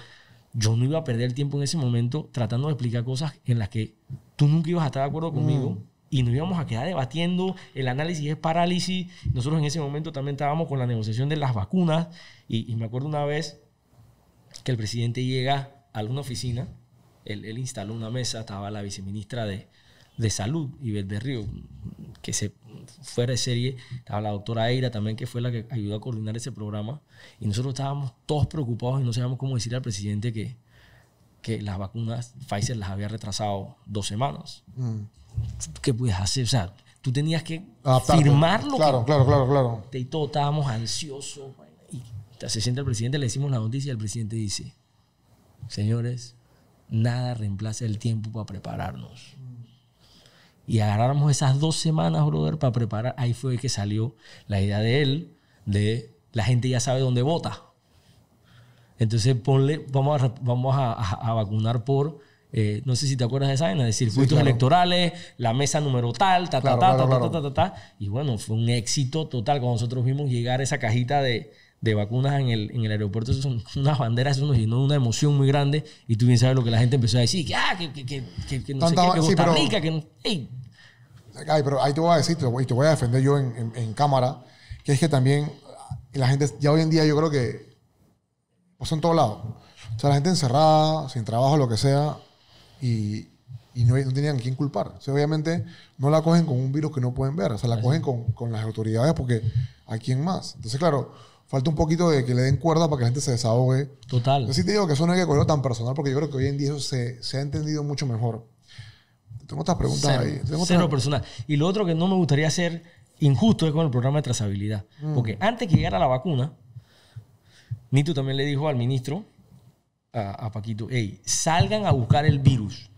yo no iba a perder el tiempo en ese momento tratando de explicar cosas en las que tú nunca ibas a estar de acuerdo conmigo. Mm. Y nos íbamos a quedar debatiendo, el análisis es parálisis. Nosotros en ese momento también estábamos con la negociación de las vacunas. Y, y me acuerdo una vez que el presidente llega a una oficina él, instaló una mesa, estaba la viceministra de, de Salud, Ibel de Río, que se fuera de serie, estaba la doctora Eira también, que fue la que ayudó a coordinar ese programa, y nosotros estábamos todos preocupados y no sabíamos cómo decirle al presidente que, que las vacunas Pfizer las había retrasado dos semanas. Mm. ¿Qué puedes hacer? O sea, tú tenías que firmarlo. Claro, claro, claro, claro. Y todos estábamos ansiosos. Y se siente el presidente, le decimos la noticia y el presidente dice, señores, nada reemplaza el tiempo para prepararnos. Y agarramos esas dos semanas, brother, para preparar. Ahí fue que salió la idea de él, de la gente ya sabe dónde vota. Entonces, ponle, vamos a, vamos a, vacunar por, eh, no sé si te acuerdas de esa vaina, de circuitos electorales, la mesa número tal, ta, ta, ta, ta, ta, ta, ta, ta, Y bueno, fue un éxito total cuando nosotros vimos llegar esa cajita de, de vacunas en el, en el aeropuerto, eso son unas banderas, eso no una emoción muy grande. Y tú bien sabes lo que la gente empezó a decir, que, ah, que, que, que, que no sé qué, Costa Rica, que Ay, pero ahí te voy a decir, y te voy a defender yo en, en, cámara, que es que también la gente, ya hoy en día yo creo que pues son todos lados. O sea, la gente encerrada, sin trabajo, lo que sea, y, y no, no, tenían a quién culpar. O sea, obviamente no la cogen con un virus que no pueden ver, o sea, la cogen con, con las autoridades porque ¿a quién más? Entonces, claro, falta un poquito de que le den cuerda para que la gente se desahogue. Total. Así te digo que eso no es que tan personal porque yo creo que hoy en día eso se, ha entendido mucho mejor. Tengo otras preguntas ahí. cero personal. Y lo otro que no me gustaría hacer injusto es con el programa de trazabilidad. Mm. Porque antes que llegara la vacuna, Nitu también le dijo al ministro, a, Paquito, hey, salgan a buscar el virus.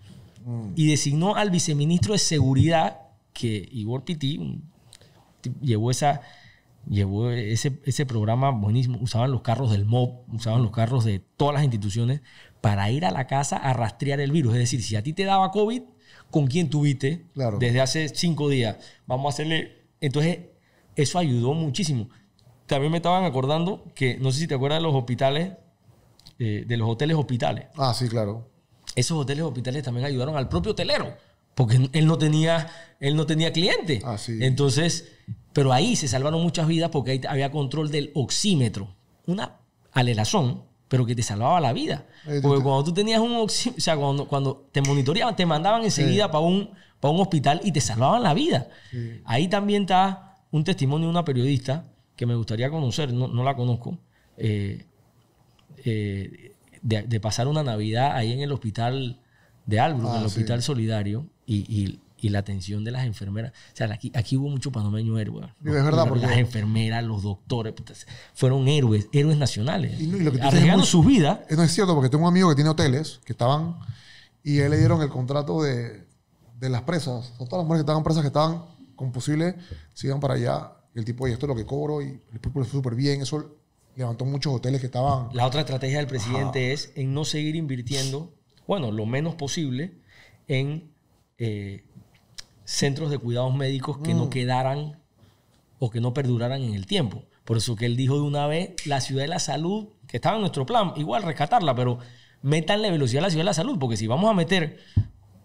Mm. Y designó al viceministro de Seguridad, que Igor Piti llevó esa llevó ese, ese programa buenísimo. Usaban los carros del MOB, usaban los carros de todas las instituciones para ir a la casa a rastrear el virus. Es decir, si a ti te daba COVID, ¿con quién tuviste claro. desde hace cinco días? Vamos a hacerle... Entonces, eso ayudó muchísimo. También me estaban acordando que, no sé si te acuerdas de los hospitales, eh, de los hoteles hospitales. Ah, sí, claro. Esos hoteles hospitales también ayudaron al propio hotelero, porque él no tenía, él no tenía cliente. Ah, sí. Entonces, pero ahí se salvaron muchas vidas porque ahí había control del oxímetro. Una alelazón, pero que te salvaba la vida. Porque cuando tú tenías un oxímetro, o sea, cuando, te monitoreaban, te mandaban enseguida para, un, para un hospital y te salvaban la vida. Ahí también está un testimonio de una periodista que me gustaría conocer, no, la conozco, eh, eh, de, pasar una Navidad ahí en el hospital de Albrook, en el ah, hospital solidario, y y la atención de las enfermeras. O sea, aquí, aquí hubo mucho panameño héroe. es verdad, porque... Las enfermeras, los doctores, fueron héroes, héroes nacionales. Y, arriesgando su vida. No es cierto, porque tengo un amigo que tiene hoteles que estaban y él le dieron el contrato de, las presas. todas las mujeres que estaban presas que estaban con posible se para allá. Y el tipo, y esto es lo que cobro, y el le fue súper bien. Eso levantó muchos hoteles que estaban. La otra estrategia del presidente es en no seguir invirtiendo, bueno, lo menos posible en eh, centros de cuidados médicos que no mm. quedaran o que no perduraran en el tiempo. Por eso que él dijo de una vez, la ciudad de la salud, que estaba en nuestro plan, igual rescatarla, pero métanle velocidad a la ciudad de la salud, porque si vamos a meter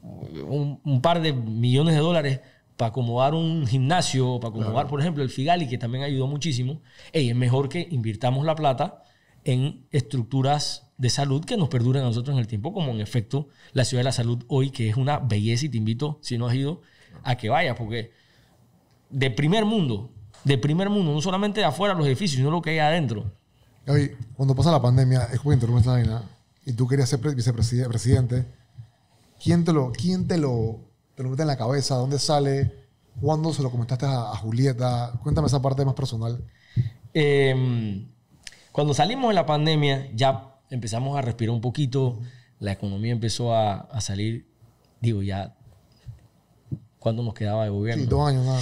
un, par de millones de dólares para acomodar un gimnasio, para acomodar, por ejemplo, el Figali, que también ayudó muchísimo, es mejor que invirtamos la plata en estructuras de salud que nos perduren a nosotros en el tiempo, como en efecto la ciudad de la salud hoy, que es una belleza y te invito, si no has ido, a que vaya, porque de primer mundo, de primer mundo, no solamente de afuera los edificios, sino lo que hay adentro. cuando pasa la pandemia, es como interrumpes la vaina, y tú querías ser vicepresidente, ¿quién te lo, quién te lo, te lo mete en la cabeza? ¿Dónde sale? ¿Cuándo se lo comentaste a, a Julieta? Cuéntame esa parte más personal. Em, cuando salimos de la pandemia, ya empezamos a respirar un poquito, la economía empezó a, a salir, digo, ya cuánto nos quedaba de gobierno. Sí, dos años nada.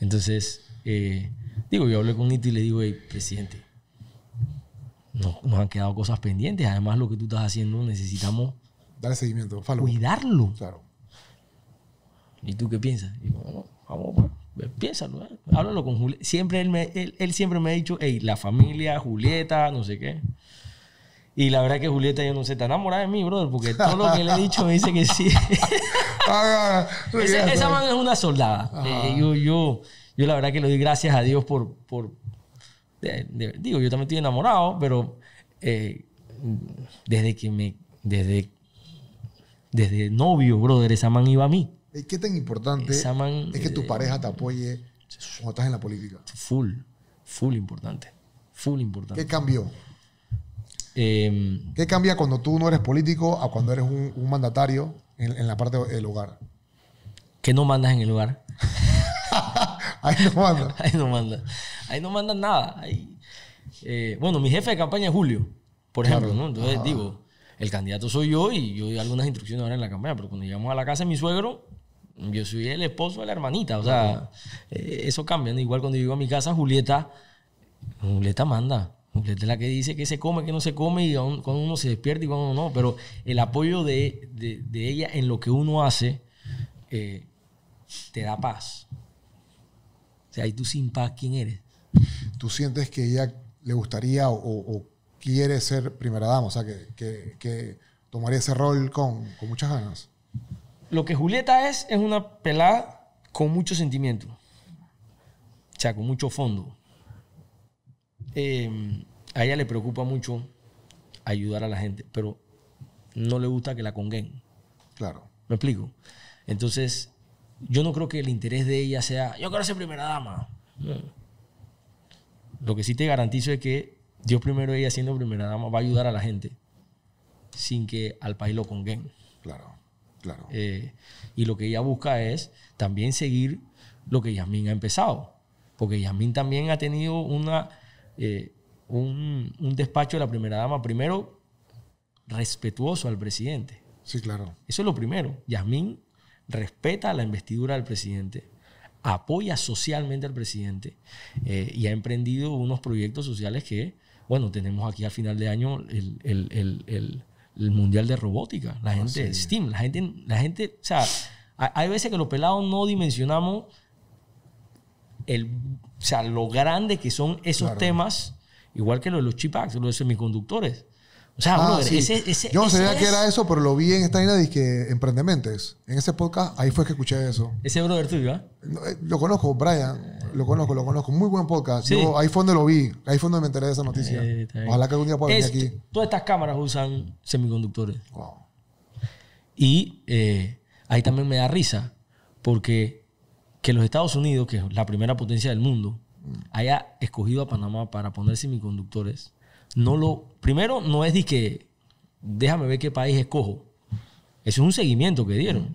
Entonces, eh, digo, yo hablé con Nito y le digo, hey, presidente, nos, han quedado cosas pendientes. Además, lo que tú estás haciendo necesitamos... Dar seguimiento, Cuidarlo. Claro. ¿Y tú qué piensas? Digo, vamos, pues, piénsalo, ¿eh? háblalo con Julieta. Siempre él, él, siempre me ha dicho, hey, la familia, Julieta, no sé qué. Y la verdad que Julieta yo no se está enamorada de mí, brother, porque todo lo que le he dicho me dice que sí. Ah, esa, man es una soldada. Eh, yo, yo, la verdad que le doy gracias a Dios por... por digo, yo también estoy enamorado, pero eh, desde que me... Desde, desde novio, brother, esa man iba a mí. qué tan importante es que tu eh, pareja te apoye cuando estás en la política? Full, full importante. Full importante. ¿Qué cambió? Em, ¿Qué cambia cuando tú no eres político a cuando eres un, mandatario en, la parte del hogar? Que no mandas en el hogar. Ahí no mandas. Ahí no mandas Ahí no nada. Eh, bueno, mi jefe de campaña es Julio, por ejemplo. ¿no? Entonces digo, el candidato soy yo y yo doy algunas instrucciones ahora en la campaña, pero cuando llegamos a la casa de mi suegro, yo soy el esposo de la hermanita. O sea, eh, eso cambia. Igual cuando llego a mi casa, Julieta, Julieta manda. Julieta es la que dice que se come, que no se come, y cuando uno se despierta y cuando no. Pero el apoyo de, ella en lo que uno hace eh, te da paz. O sea, y tú sin paz, ¿quién eres? ¿Tú sientes que ella le gustaría o, quiere ser primera dama? O sea, que, que, tomaría ese rol con, con, muchas ganas. Lo que Julieta es, es una pelada con mucho sentimiento. O sea, con mucho fondo. Em, a ella le preocupa mucho ayudar a la gente, pero no le gusta que la conguen. Claro. ¿Me explico? Entonces, yo no creo que el interés de ella sea, yo quiero ser primera dama. Lo que sí te garantizo es que Dios primero, ella siendo primera dama, va a ayudar a la gente sin que al país lo conguen. Claro, claro. Eh, y lo que ella busca es también seguir lo que Yasmín ha empezado. Porque Yasmín también ha tenido una eh, un, despacho de la primera dama, primero, respetuoso al presidente. Sí, claro. Eso es lo primero. Yasmín respeta la investidura del presidente, apoya socialmente al presidente eh, y ha emprendido unos proyectos sociales que, bueno, tenemos aquí al final de año el, mundial de robótica, la gente, ah, Steam, la gente, la gente, o sea, hay veces que los pelados no dimensionamos el, o sea, lo grande que son esos temas, igual que lo de los chipacs, lo de semiconductores. O sea, ah, ese, Yo no sabía que era eso, pero lo vi en esta línea de que Emprendementes. En ese podcast, ahí fue que escuché eso. Ese brother tuyo, ¿ah? eh, Lo conozco, Brian. Lo conozco, lo conozco. Muy buen podcast. ahí fue donde lo vi. Ahí fue donde me enteré de esa noticia. Eh, Ojalá que algún día pueda venir aquí. Todas estas cámaras usan semiconductores. Y eh, ahí también me da risa, porque que los Estados Unidos, que es la primera potencia del mundo, mm. haya escogido a Panamá para poner semiconductores, no lo. Primero, no es de que déjame ver qué país escojo. Eso es un seguimiento que dieron. Mm.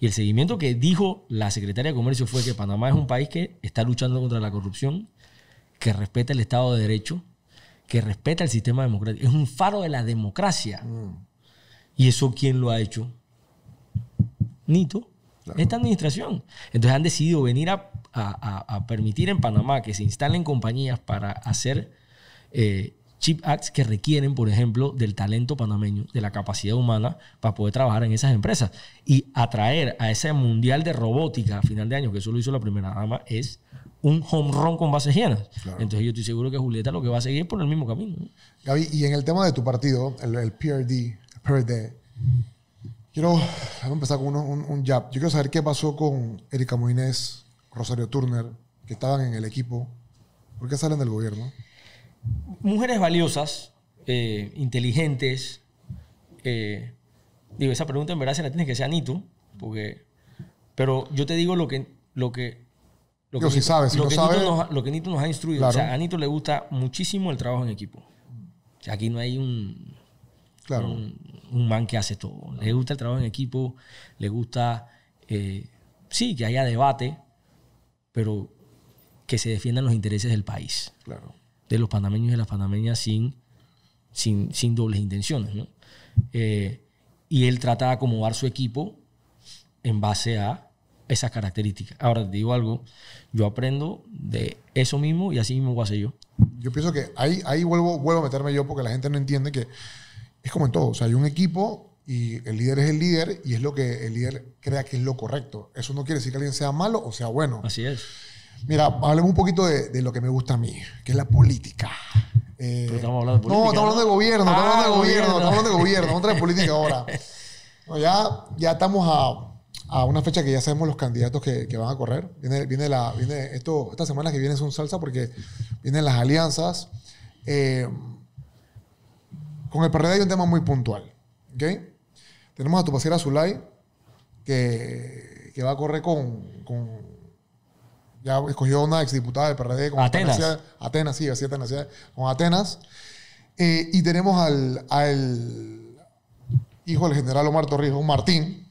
Y el seguimiento que dijo la secretaria de Comercio fue que Panamá es un país que está luchando contra la corrupción, que respeta el Estado de Derecho, que respeta el sistema democrático. Es un faro de la democracia. Mm. ¿Y eso quién lo ha hecho? Nito. Esta administración. Entonces han decidido venir a, permitir en Panamá que se instalen compañías para hacer eh, chip acts que requieren, por ejemplo, del talento panameño, de la capacidad humana para poder trabajar en esas empresas. Y atraer a ese mundial de robótica a final de año, que eso lo hizo la primera dama, es un home run con bases llenas. Entonces yo estoy seguro que Julieta lo que va a seguir por el mismo camino. Gaby, y en el tema de tu partido, el, el PRD, el PRD Quiero empezar con un, un, jab. Yo quiero saber qué pasó con Erika Moines, Rosario Turner, que estaban en el equipo. ¿Por qué salen del gobierno? Mujeres valiosas, eh, inteligentes. Eh, esa pregunta en verdad se la tienes que hacer a Nito, porque... Pero yo te digo lo que... Lo que si sabes, si lo, nos, lo que Nito nos ha instruido. a Nito le gusta muchísimo el trabajo en equipo. aquí no hay un un, man que hace todo. Le gusta el trabajo en equipo, le gusta, eh, sí, que haya debate, pero que se defiendan los intereses del país. Claro. De los panameños y de las panameñas sin, sin, dobles intenciones, eh, y él trata de acomodar su equipo en base a esas características. Ahora te digo algo, yo aprendo de eso mismo y así mismo voy a yo. Yo pienso que ahí, ahí vuelvo, vuelvo a meterme yo porque la gente no entiende que es como en todo, o sea, hay un equipo y el líder es el líder y es lo que el líder crea que es lo correcto. Eso no quiere decir que alguien sea malo o sea bueno. Así es. Mira, hablemos un poquito de, lo que me gusta a mí, que es la política. Eh, estamos hablando de política. No, estamos hablando de ah, gobierno, estamos hablando de gobierno, estamos hablando de gobierno, otra de política ahora. ya, ya estamos a, a, una fecha que ya sabemos los candidatos que, van a correr. Viene, viene la, viene esto, estas semanas que vienen son salsa porque vienen las alianzas. Eh, con el PRD hay un tema muy puntual. ¿Ok? Tenemos a Tupacera Zulay, que, que va a correr con, ya escogió una exdiputada del PRD con Atenas. Atenas, sí, así Atenas, con Atenas. Eh, y tenemos al, al, hijo del general Omar Torrijos, Martín.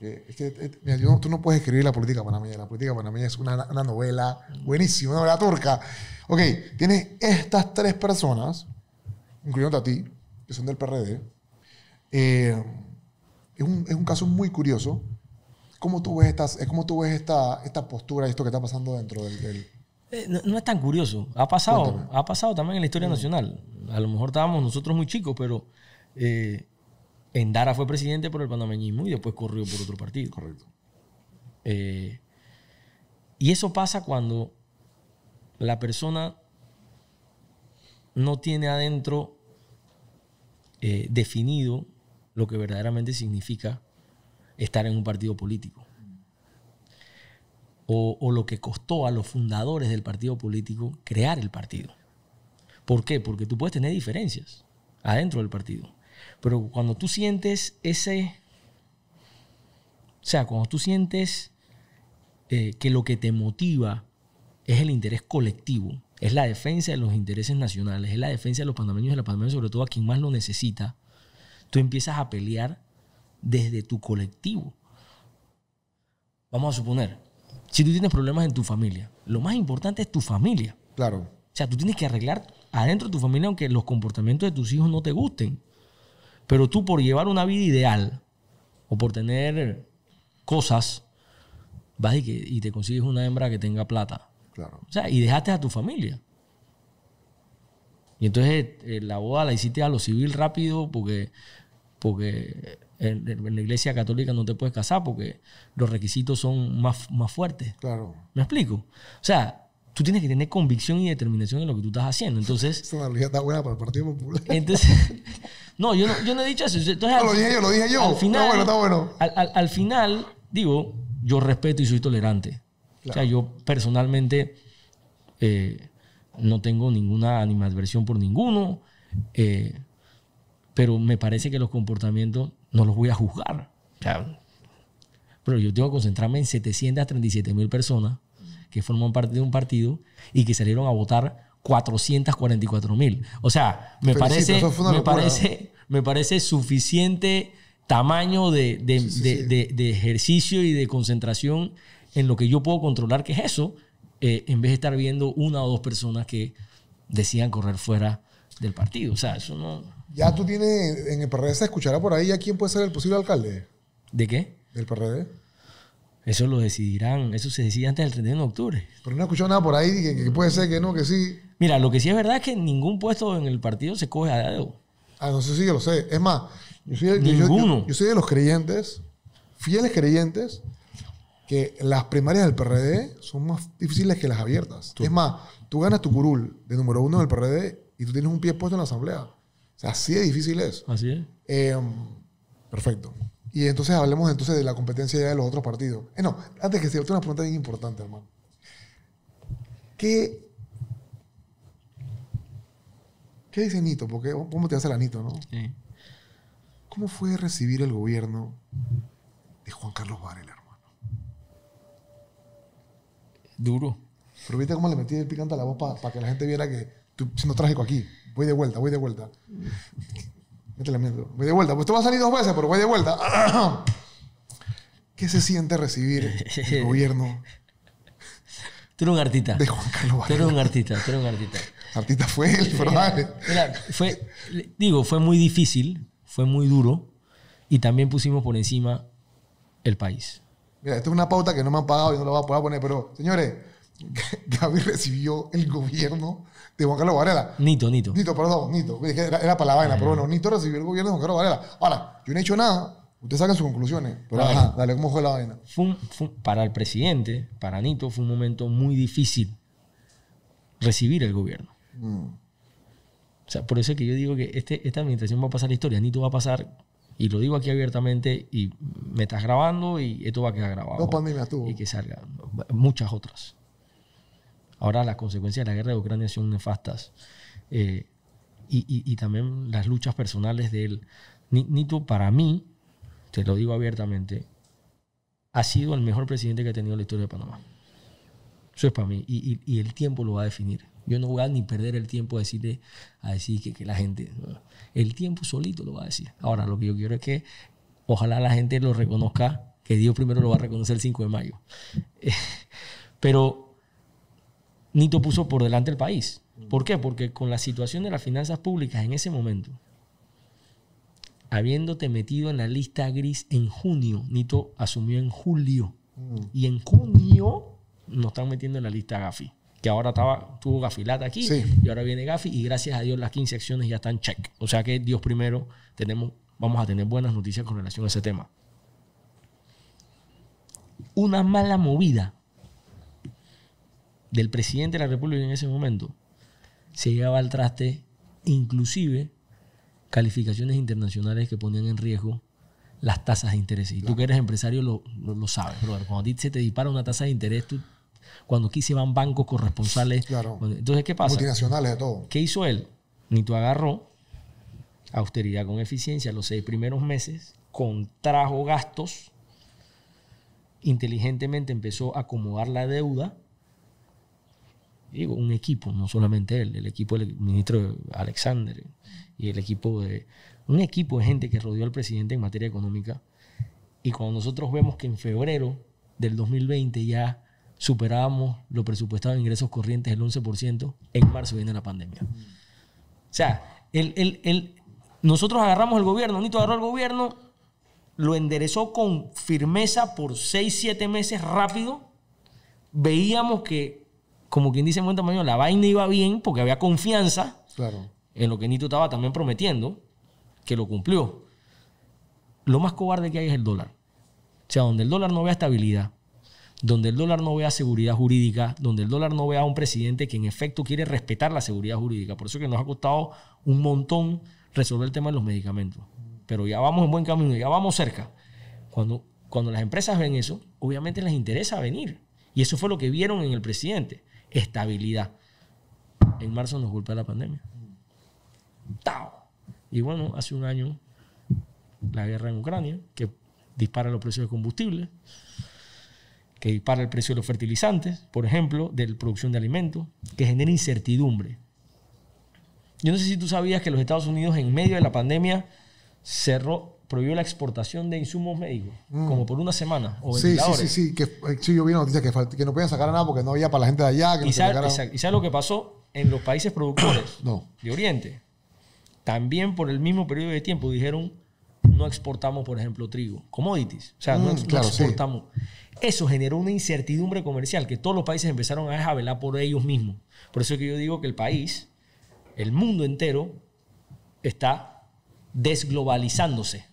es que, eh, tú no puedes escribir la política panameña. La política panameña es una, una novela buenísima, una novela turca. Ok, tienes estas tres personas incluyendo a ti, que son del PRD, eh, es, un, caso muy curioso. ¿Cómo tú ves, eh, cómo tú esta, esta postura y esto que está pasando dentro del... Eh, no, es tan curioso. Ha pasado, ha pasado también en la historia mm. nacional. A lo mejor estábamos nosotros muy chicos, pero Endara fue presidente por el panameñismo y después corrió por otro partido. Correcto. y eso pasa cuando la persona no tiene adentro eh, definido lo que verdaderamente significa estar en un partido político. O, lo que costó a los fundadores del partido político crear el partido. ¿Por qué? Porque tú puedes tener diferencias adentro del partido. Pero cuando tú sientes ese... O sea, cuando tú sientes eh, que lo que te motiva es el interés colectivo, es la defensa de los intereses nacionales, es la defensa de los panameños y la pandemia, sobre todo a quien más lo necesita, tú empiezas a pelear desde tu colectivo. Vamos a suponer, si tú tienes problemas en tu familia, lo más importante es tu familia. Claro. O sea, tú tienes que arreglar adentro de tu familia aunque los comportamientos de tus hijos no te gusten. Pero tú por llevar una vida ideal o por tener cosas, vas y, que, y te consigues una hembra que tenga plata o sea, y dejaste a tu familia. Y entonces eh, la boda la hiciste a lo civil rápido porque, porque en, la iglesia católica no te puedes casar porque los requisitos son más, más fuertes. Claro. ¿Me explico? O sea, tú tienes que tener convicción y determinación en lo que tú estás haciendo. Entonces. está buena para el Partido Popular. Entonces. No, yo no, he dicho eso. lo dije yo, bueno, está bueno. al, final, digo, yo respeto y soy tolerante. O sea, yo personalmente eh, no tengo ninguna animadversión por ninguno, eh, pero me parece que los comportamientos no los voy a juzgar. pero yo tengo que concentrarme en 737 mil personas que forman parte de un partido y que salieron a votar 444 mil. O sea, me parece, me parece, me parece suficiente tamaño de, de, ejercicio y de concentración en lo que yo puedo controlar, que es eso, eh, en vez de estar viendo una o dos personas que decían correr fuera del partido. O sea, eso no. Ya tú tienes en el PRD, se escuchará por ahí ya quién puede ser el posible alcalde. ¿De qué? Del PRD. Eso lo decidirán, eso se decide antes del 31 de octubre. Pero no he escuchado nada por ahí, que, puede ser que no, que sí. Mira, lo que sí es verdad es que ningún puesto en el partido se coge a dedo. Ah, no sé si lo sé. Es más, yo soy de los creyentes, fieles creyentes, que las primarias del PRD son más difíciles que las abiertas. Es más, tú ganas tu curul de número uno del PRD y tú tienes un pie puesto en la asamblea. O sea, así de difícil es. Así es. Em, perfecto. Y entonces hablemos entonces de la competencia de los otros partidos. Eh, no, antes que se otra una pregunta bien importante, hermano. ¿Qué, qué dice Nito? Porque ¿cómo te hace la Nito, no? Sí. ¿Cómo fue recibir el gobierno de Juan Carlos Varela? Duro. Pero viste cómo le metí el picante a la voz para que la gente viera que estoy siendo trágico aquí. Voy de vuelta, voy de vuelta. Métele miedo. Voy de vuelta. Pues esto va a salir dos veces, pero voy de vuelta. ¿Qué se siente recibir el gobierno? Tú eres un artista. De Juan Carlos Tú eres un artista, tú eres un artista. Artista fue él, pero Mira, fue, digo, fue muy difícil, fue muy duro y también pusimos por encima el país. Mira, esta es una pauta que no me han pagado y no la voy a poder poner, pero señores, Gaby recibió el gobierno de Juan Carlos Varela. Nito, Nito. Nito, perdón, Nito. Era, era para la vaina, pero ah. bueno, Nito recibió el gobierno de Juan Carlos Varela. Ahora, yo no he hecho nada. Ustedes sacan sus conclusiones. Pero ajá, dale, ¿cómo fue la vaina? para el presidente, para Nito, fue un momento muy difícil recibir el gobierno. Mm. O sea, por eso es que yo digo que este, esta administración va a pasar la historia. Nito va a pasar y lo digo aquí abiertamente y me estás grabando y esto va a quedar grabado. No, pandemia tú. Y que salga. Muchas otras. Ahora las consecuencias de la guerra de Ucrania son nefastas. Eh, y, también las luchas personales de él. Nito, para mí, te lo digo abiertamente, ha sido el mejor presidente que ha tenido la historia de Panamá. Eso es para mí. y el tiempo lo va a definir. Yo no voy a ni perder el tiempo a decirle, a decir que, la gente, el tiempo solito lo va a decir. Ahora, lo que yo quiero es que ojalá la gente lo reconozca, que Dios primero lo va a reconocer el 5 de mayo. Eh, pero Nito puso por delante el país. ¿Por qué? Porque con la situación de las finanzas públicas en ese momento, habiéndote metido en la lista gris en junio, Nito asumió en julio. Mm. Y en junio nos están metiendo en la lista Gafi que ahora estaba, tuvo Gafilata aquí y ahora viene Gafi y gracias a Dios las 15 acciones ya están check. O sea que Dios primero tenemos, vamos a tener buenas noticias con relación a ese tema. Una mala movida del presidente de la República en ese momento se llevaba al traste inclusive calificaciones internacionales que ponían en riesgo las tasas de interés. Y tú que eres empresario lo, lo, sabes, brother. Cuando a ti se te dispara una tasa de interés, tú cuando aquí se van bancos corresponsales. Entonces, ¿qué pasa? Multinacionales de todo. ¿Qué hizo él? Nito agarró austeridad con eficiencia los seis primeros meses, contrajo gastos, inteligentemente empezó a acomodar la deuda. Digo, un equipo, no solamente él, el equipo del ministro Alexander y el equipo de. Un equipo de gente que rodeó al presidente en materia económica. Y cuando nosotros vemos que en febrero del 2020 ya superábamos lo presupuestado en ingresos corrientes el 11%, en marzo viene la pandemia. O sea, el, nosotros agarramos el gobierno, Nito agarró el gobierno, lo enderezó con firmeza por 6, 7 meses rápido, veíamos que, como quien dice en buen tamaño, la vaina iba bien porque había confianza claro. en lo que Nito estaba también prometiendo, que lo cumplió. Lo más cobarde que hay es el dólar. O sea, donde el dólar no vea estabilidad, donde el dólar no vea seguridad jurídica, donde el dólar no vea a un presidente que en efecto quiere respetar la seguridad jurídica. Por eso que nos ha costado un montón resolver el tema de los medicamentos. Pero ya vamos en buen camino, ya vamos cerca. Cuando, cuando las empresas ven eso, obviamente les interesa venir. Y eso fue lo que vieron en el presidente. Estabilidad. En marzo nos golpea la pandemia. Y bueno, hace un año la guerra en Ucrania, que dispara los precios de combustible que dispara el precio de los fertilizantes, por ejemplo, de la producción de alimentos, que genera incertidumbre. Yo no sé si tú sabías que los Estados Unidos en medio de la pandemia cerró, prohibió la exportación de insumos médicos, mm. como por una semana o sí, sí, sí, sí, que eh, sí, yo vi noticias que, que no podían sacar nada porque no había para la gente de allá. Que y, ¿Y sabes lo que pasó en los países productores de Oriente? También por el mismo periodo de tiempo dijeron no exportamos, por ejemplo, trigo, commodities. O sea, no, mm, exportamos. Eso generó una incertidumbre comercial que todos los países empezaron a velar por ellos mismos. Por eso es que yo digo que el país, el mundo entero, está desglobalizándose.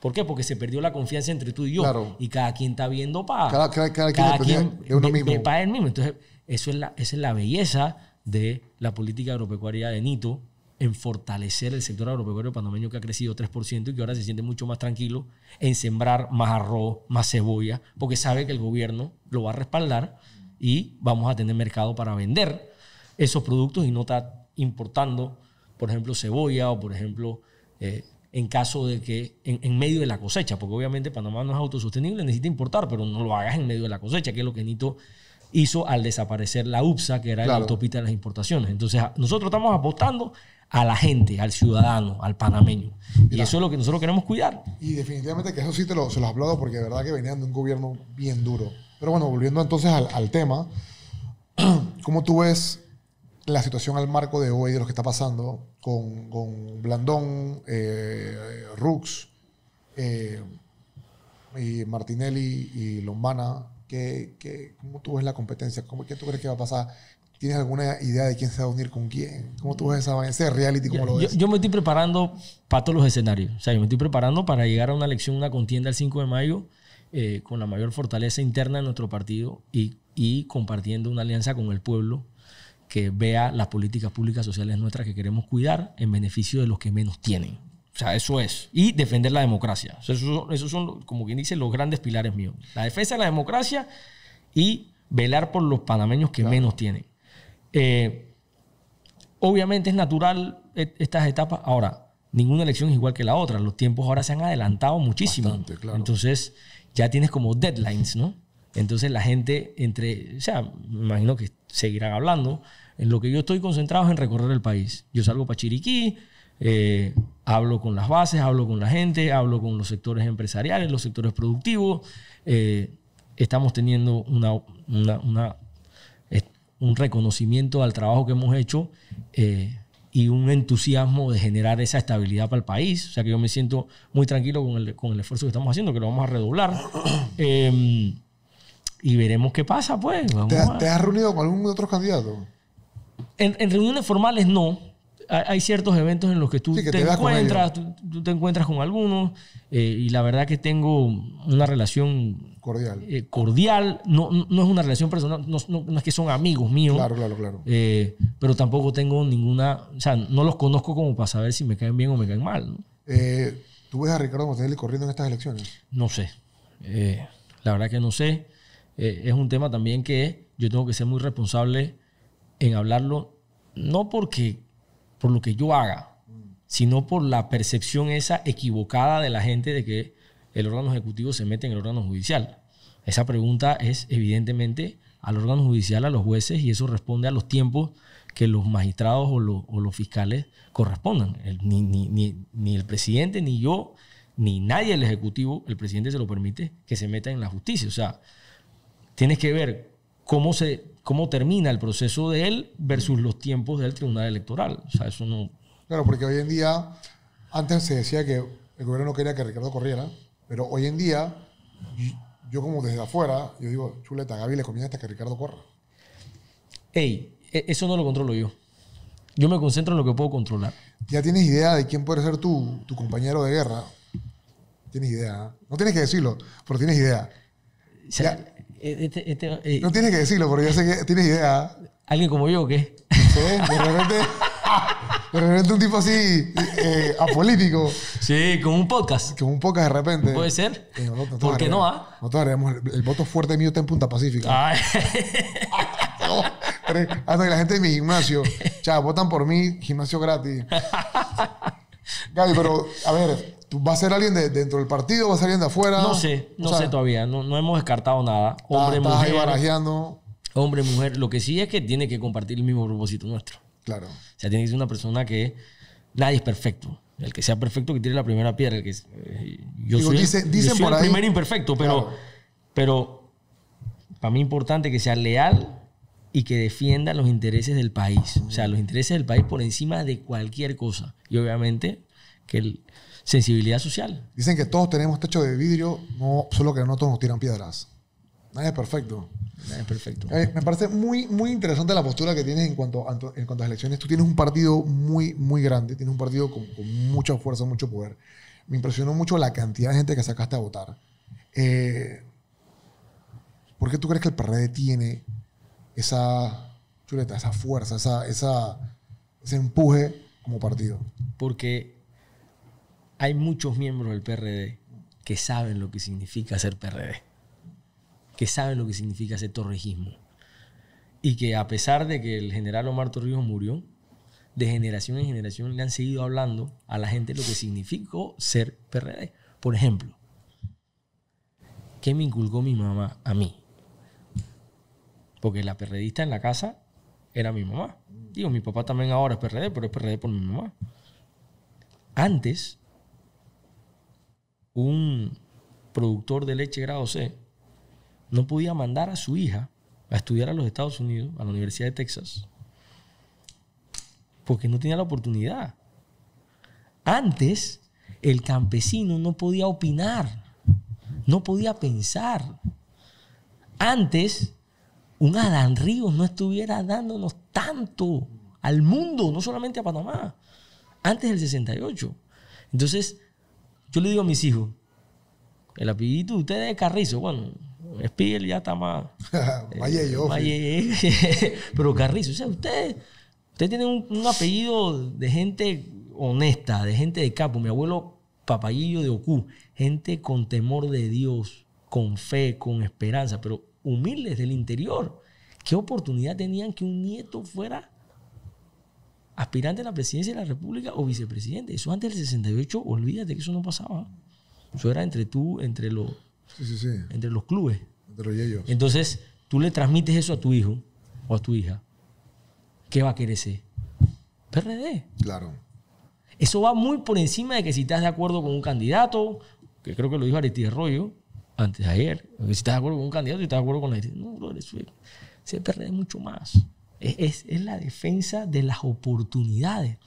¿Por qué? Porque se perdió la confianza entre tú y yo. Y cada quien está viendo para. Cada, quien, es uno mismo. Para él mismo. Entonces, eso es la, esa es la belleza de la política agropecuaria de Nito en fortalecer el sector agropecuario panameño que ha crecido 3% y que ahora se siente mucho más tranquilo en sembrar más arroz, más cebolla, porque sabe que el gobierno lo va a respaldar y vamos a tener mercado para vender esos productos y no estar importando, por ejemplo, cebolla o, por ejemplo, eh, en caso de que en, medio de la cosecha, porque obviamente Panamá no es autosostenible, necesita importar, pero no lo hagas en medio de la cosecha, que es lo que Nito hizo al desaparecer la UPSA, que era el la autopista de las importaciones. Entonces, nosotros estamos apostando a la gente, al ciudadano, al panameño. y eso es lo que nosotros queremos cuidar. Y definitivamente que eso sí te lo, se porque de verdad que venían de un gobierno bien duro. Pero bueno, volviendo entonces al, tema, ¿cómo tú ves la situación al marco de hoy de lo que está pasando con, Blandón, eh, Rux, eh, y Martinelli y Lombana? qué, cómo tú ves la competencia? ¿Cómo, ¿Qué tú crees que va a pasar ¿Tienes alguna idea de quién se va a unir con quién? ¿Cómo tú ves esa, ese reality? ¿Cómo yo, lo ves? Yo, me estoy preparando para todos los escenarios. O sea, yo me estoy preparando para llegar a una elección, una contienda el 5 de mayo eh, con la mayor fortaleza interna de nuestro partido y, compartiendo una alianza con el pueblo que vea las políticas públicas sociales nuestras que queremos cuidar en beneficio de los que menos tienen. O sea, eso es. Y defender la democracia. esos, son, como quien dice, los grandes pilares míos. La defensa de la democracia y velar por los panameños que menos tienen. Eh, obviamente es natural e-, estas etapas. Ahora, ninguna elección es igual que la otra. Los tiempos ahora se han adelantado muchísimo. Entonces, ya tienes como deadlines, ¿no? Entonces, la gente entre. O sea, me imagino que seguirán hablando. En lo que yo estoy concentrado es en recorrer el país. Yo salgo para Chiriquí. Eh, hablo con las bases, hablo con la gente, hablo con los sectores empresariales, los sectores productivos. Eh, estamos teniendo una un reconocimiento al trabajo que hemos hecho eh, y un entusiasmo de generar esa estabilidad para el país. O sea que yo me siento muy tranquilo con el, con el esfuerzo que estamos haciendo, que lo vamos a redoblar. Em, y veremos qué pasa, pues. ¿Te, has reunido con algún otro candidato? en reuniones formales no, hay ciertos eventos en los que tú te, encuentras, tú, te encuentras con algunos eh, y la verdad que tengo una relación cordial. Eh, cordial, no, no, es una relación personal, no, es que son amigos míos. Claro, claro, claro. Eh, pero tampoco tengo ninguna, o sea, no los conozco como para saber si me caen bien o me caen mal. ¿Tú ves a Ricardo Martinelli corriendo en estas elecciones? No sé, la verdad que no sé. es un tema también que yo tengo que ser muy responsable en hablarlo, no porque por lo que yo haga, sino por la percepción esa equivocada de la gente de que el órgano ejecutivo se mete en el órgano judicial. Esa pregunta es evidentemente al órgano judicial, a los jueces, y eso responde a los tiempos que los magistrados o, los, fiscales correspondan. ni, ni, el presidente, ni yo, ni nadie del Ejecutivo, el presidente se lo permite que se meta en la justicia. O sea, tienes que ver cómo se cómo termina el proceso de él versus los tiempos del tribunal electoral. O sea, eso no. Claro, porque hoy en día, antes se decía que el gobierno no quería que Ricardo corriera, pero hoy en día, yo como desde afuera, yo digo, chuleta, Gaby le conviene hasta que Ricardo corra. Ey, e-, eso no lo controlo yo. Yo me concentro en lo que puedo controlar. ¿Ya tienes idea de quién puede ser tu, tu compañero de guerra? Tienes idea. ¿eh? No tienes que decirlo, pero tienes idea. ya, este, este, eh, no tienes que decirlo, pero ya sé que tienes idea. ¿Alguien como yo o qué? de repente, de repente un tipo así, eh, apolítico. Sí, como un podcast. Con un podcast de repente. ¿Puede ser? Eh, ¿Por qué no? Ah? Nosotros el, voto fuerte mío está en Punta Pacífica. ah que la gente de mi gimnasio, ya votan por mí, gimnasio gratis. Gaby, pero a ver, ¿Va a ser alguien de, dentro del partido? ¿Va a ser alguien de afuera? No sé, no sé todavía. No, hemos descartado nada. Hombre, mujer. barajeando. Hombre, mujer. Lo que sí es que tiene que compartir el mismo propósito nuestro. Claro. O sea, tiene que ser una persona que nadie es perfecto. El que sea perfecto que tire la primera piedra. que, eh, yo, soy, dice, por el primero imperfecto, pero, pero para mí es importante que sea leal y que defienda los intereses del país. O sea, los intereses del país por encima de cualquier cosa. Y obviamente que el, sensibilidad social. Dicen que todos tenemos techo de vidrio, no, solo que no todos nos tiran piedras. Nadie es perfecto. Nadie es perfecto. Eh, me parece muy, muy interesante la postura que tienes en cuanto, en cuanto a las elecciones. Tú tienes un partido muy, muy grande, tienes un partido con, mucha fuerza, mucho poder. Me impresionó mucho la cantidad de gente que sacaste a votar. Eh, ¿Por qué tú crees que el PRD tiene esa chuleta, esa fuerza, esa, ese empuje como partido? Porque hay muchos miembros del PRD que saben lo que significa ser PRD, que saben lo que significa ser torrejismo. Y que a pesar de que el general Omar Torrijos murió, de generación en generación le han seguido hablando a la gente lo que significó ser PRD. Por ejemplo, ¿qué me inculcó mi mamá a mí? Porque la perredista en la casa era mi mamá. Digo, mi papá también ahora es PRD, pero es PRD por mi mamá. Antes, un productor de leche grado C no podía mandar a su hija a estudiar a los Estados Unidos, a la Universidad de Texas, porque no tenía la oportunidad. Antes, el campesino no podía opinar, no podía pensar. Antes, un Adán Ríos no estuviera dándonos tanto al mundo, no solamente a Panamá, antes del 68. Entonces, yo le digo a mis hijos, el apellido de ustedes es Carrizo, bueno, Spiegel ya está más... Vaya eh, yo. pero Carrizo, o sea, ustedes, ustedes tienen un, apellido de gente honesta, de gente de capo. Mi abuelo Papayillo de Ocu, gente con temor de Dios, con fe, con esperanza, pero humildes del interior. ¿Qué oportunidad tenían que un nieto fuera aspirante a la presidencia de la República o vicepresidente. Eso antes del 68, olvídate que eso no pasaba. Eso era entre tú, entre los, Entre los clubes. Entonces, tú le transmites eso a tu hijo o a tu hija. ¿Qué va a querer ser? PRD. Claro. Eso va muy por encima de que si estás de acuerdo con un candidato, que creo que lo dijo Aristides Arroyo antes de ayer, si estás de acuerdo con un candidato y si estás de acuerdo con la... No, no eso es, ese es mucho más. Es, la defensa de las oportunidades.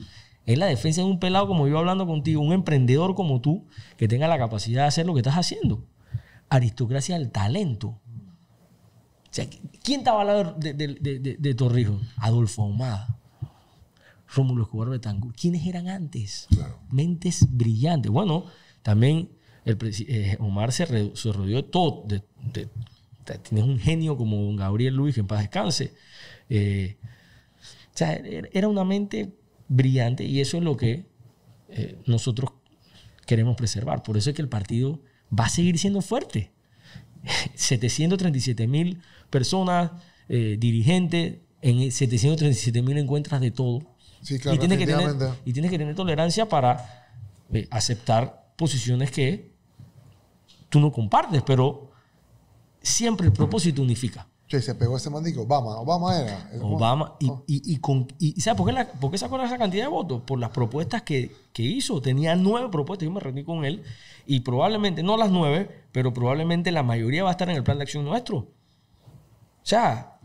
Es la defensa de un pelado como yo hablando contigo, un emprendedor como tú, que tenga la capacidad de hacer lo que estás haciendo. Aristocracia del talento. ¿quién estaba al lado de, de, de, Torrijos? Adolfo Ahumada. Rómulo Escobar tango. ¿Quiénes eran antes? Mentes brillantes. Bueno, también el, eh, Omar se, rodeó todo de todo. tienes un genio como Gabriel Luis, que en paz descanse. Eh, er-, era una mente brillante y eso es lo que eh, nosotros queremos preservar. Por eso es que el partido va a seguir siendo fuerte. 737 mil personas, eh, dirigentes, en 737 mil encuentras de todo. y, tienes que tener, tolerancia para aceptar posiciones que tú no compartes, pero siempre el propósito unifica. Che, se pegó ese mandico. Obama, Obama era. Obama. Oh. Y, y, ¿sabes por qué, la, por qué sacó esa cantidad de votos? Por las propuestas que, hizo. Tenía nueve propuestas. Yo me reuní con él. Y probablemente, no las nueve, pero probablemente la mayoría va a estar en el plan de acción nuestro. O sea,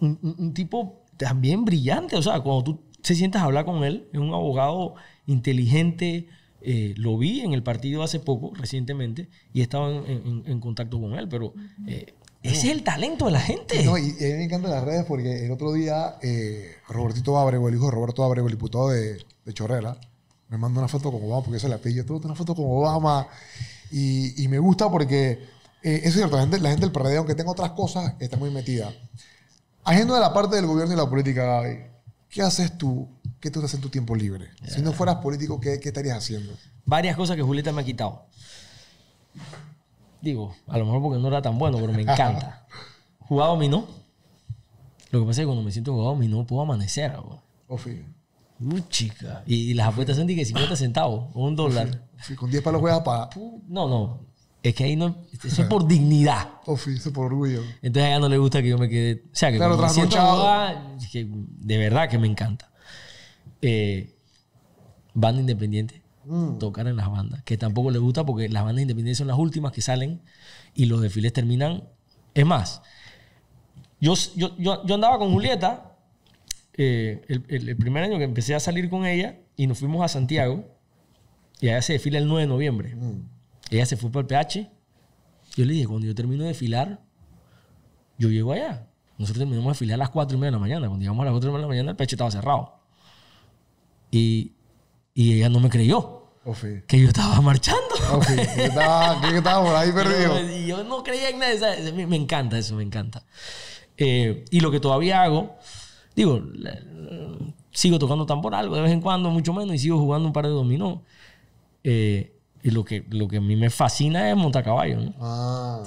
un, tipo también brillante. O sea, cuando tú se sientas a hablar con él, es un abogado inteligente. Eh, lo vi en el partido hace poco, recientemente, y he en, en, contacto con él, pero eh, ese es el talento de la gente. No, y, a mí me encantan las redes porque el otro día eh, Robertito Abrego, el hijo de Roberto Abrego, el diputado de, de Chorrera, me mandó una foto con Obama porque se la pillo. una foto con Obama. Y, y me gusta porque eh, es cierto, la gente, la gente del PRD, aunque tenga otras cosas, está muy metida. Agenda de la parte del gobierno y la política, ¿qué haces tú? ¿Qué tú haces en tu tiempo libre? Si no fueras político, ¿qué, ¿qué estarías haciendo? Varias cosas que Julieta me ha quitado. Digo, a lo mejor porque no era tan bueno, pero me encanta. jugado no. Lo que pasa es que cuando me siento jugado no puedo amanecer. Ofi. Ah, Ofi, oh, Uy, chica. Y, las apuestas son de 50 centavos o un dólar. Ofi, con 10 palos juegas pagar. No, no. Es que ahí no. Eso es por dignidad. Ofi, oh, eso es por orgullo. Entonces a ella no le gusta que yo me quede. O sea, que, claro, me siento de verdad que me encanta. Eh, banda independiente. Mm. tocar en las bandas, que tampoco le gusta porque las bandas independientes son las últimas que salen y los desfiles terminan. Es más, yo, yo, andaba con Julieta eh, el, primer año que empecé a salir con ella y nos fuimos a Santiago y allá se desfila el 9 de noviembre. Mm. Ella se fue para el PH. Yo le dije, cuando yo termino de desfilar, yo llego allá. Nosotros terminamos de desfilar a las 4 y media de la mañana. Cuando llegamos a las 4 y media de la mañana, el PH estaba cerrado. Y, y ella no me creyó. Oh, que yo estaba marchando. Oh, que, estaba, por ahí perdido. Y yo, no creía en nada. Me, encanta eso, me encanta. Eh, y lo que todavía hago, digo, sigo tocando tambor algo de vez en cuando, mucho menos, y sigo jugando un par de dominó. Eh, y lo que, lo que a mí me fascina es montar caballo, ah.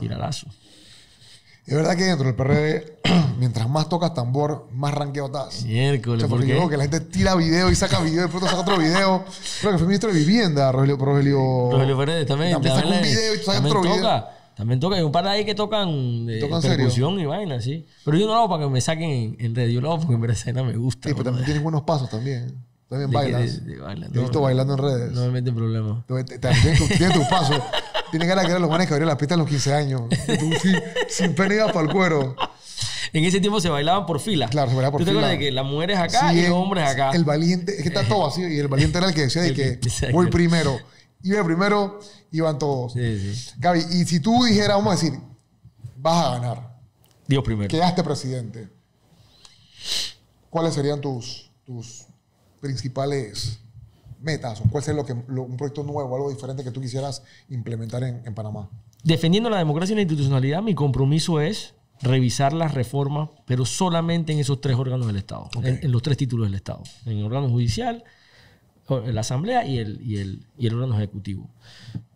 Es verdad que dentro del PRD, mientras más tocas tambor, más ranqueo estás. Miércoles, porque que la gente tira video y saca video, y pronto saca otro video. Creo que fue ministro de Vivienda, Rogelio. Rogelio, Rogelio también. También saca un video y saca otro toca, video. También toca. Hay un par de ahí que tocan, de ¿Tocan percusión y vaina, sí. Pero yo no lo hago para que me saquen en, redes. red. Yo lo hago porque en me gusta. Sí, pero también tienes buenos pasos también. También bailas. Te he visto bailando en redes. No me meten problemas. tienes tus pasos. Tiene ganas que eran los manes que abrieron la pista a los 15 años. sin pena iba para el cuero. En ese tiempo se bailaban por fila. Claro, se bailaban por fila. ¿Tú te acuerdas de que las mujeres acá y los hombres acá? El valiente, es que está todo así. Y el valiente era el que decía de que voy primero. Iba primero, iban todos. Sí, sí. Gaby, y si tú dijeras, vamos a decir, vas a ganar. Dios primero. Quedaste presidente. ¿Cuáles serían tus, tus principales metas cuál es lo que, un proyecto nuevo, algo diferente que tú quisieras implementar en, Panamá? Defendiendo la democracia y la institucionalidad, mi compromiso es revisar las reformas, pero solamente en esos tres órganos del Estado, en, los tres títulos del Estado, en el órgano judicial, la Asamblea y el, y el, órgano ejecutivo.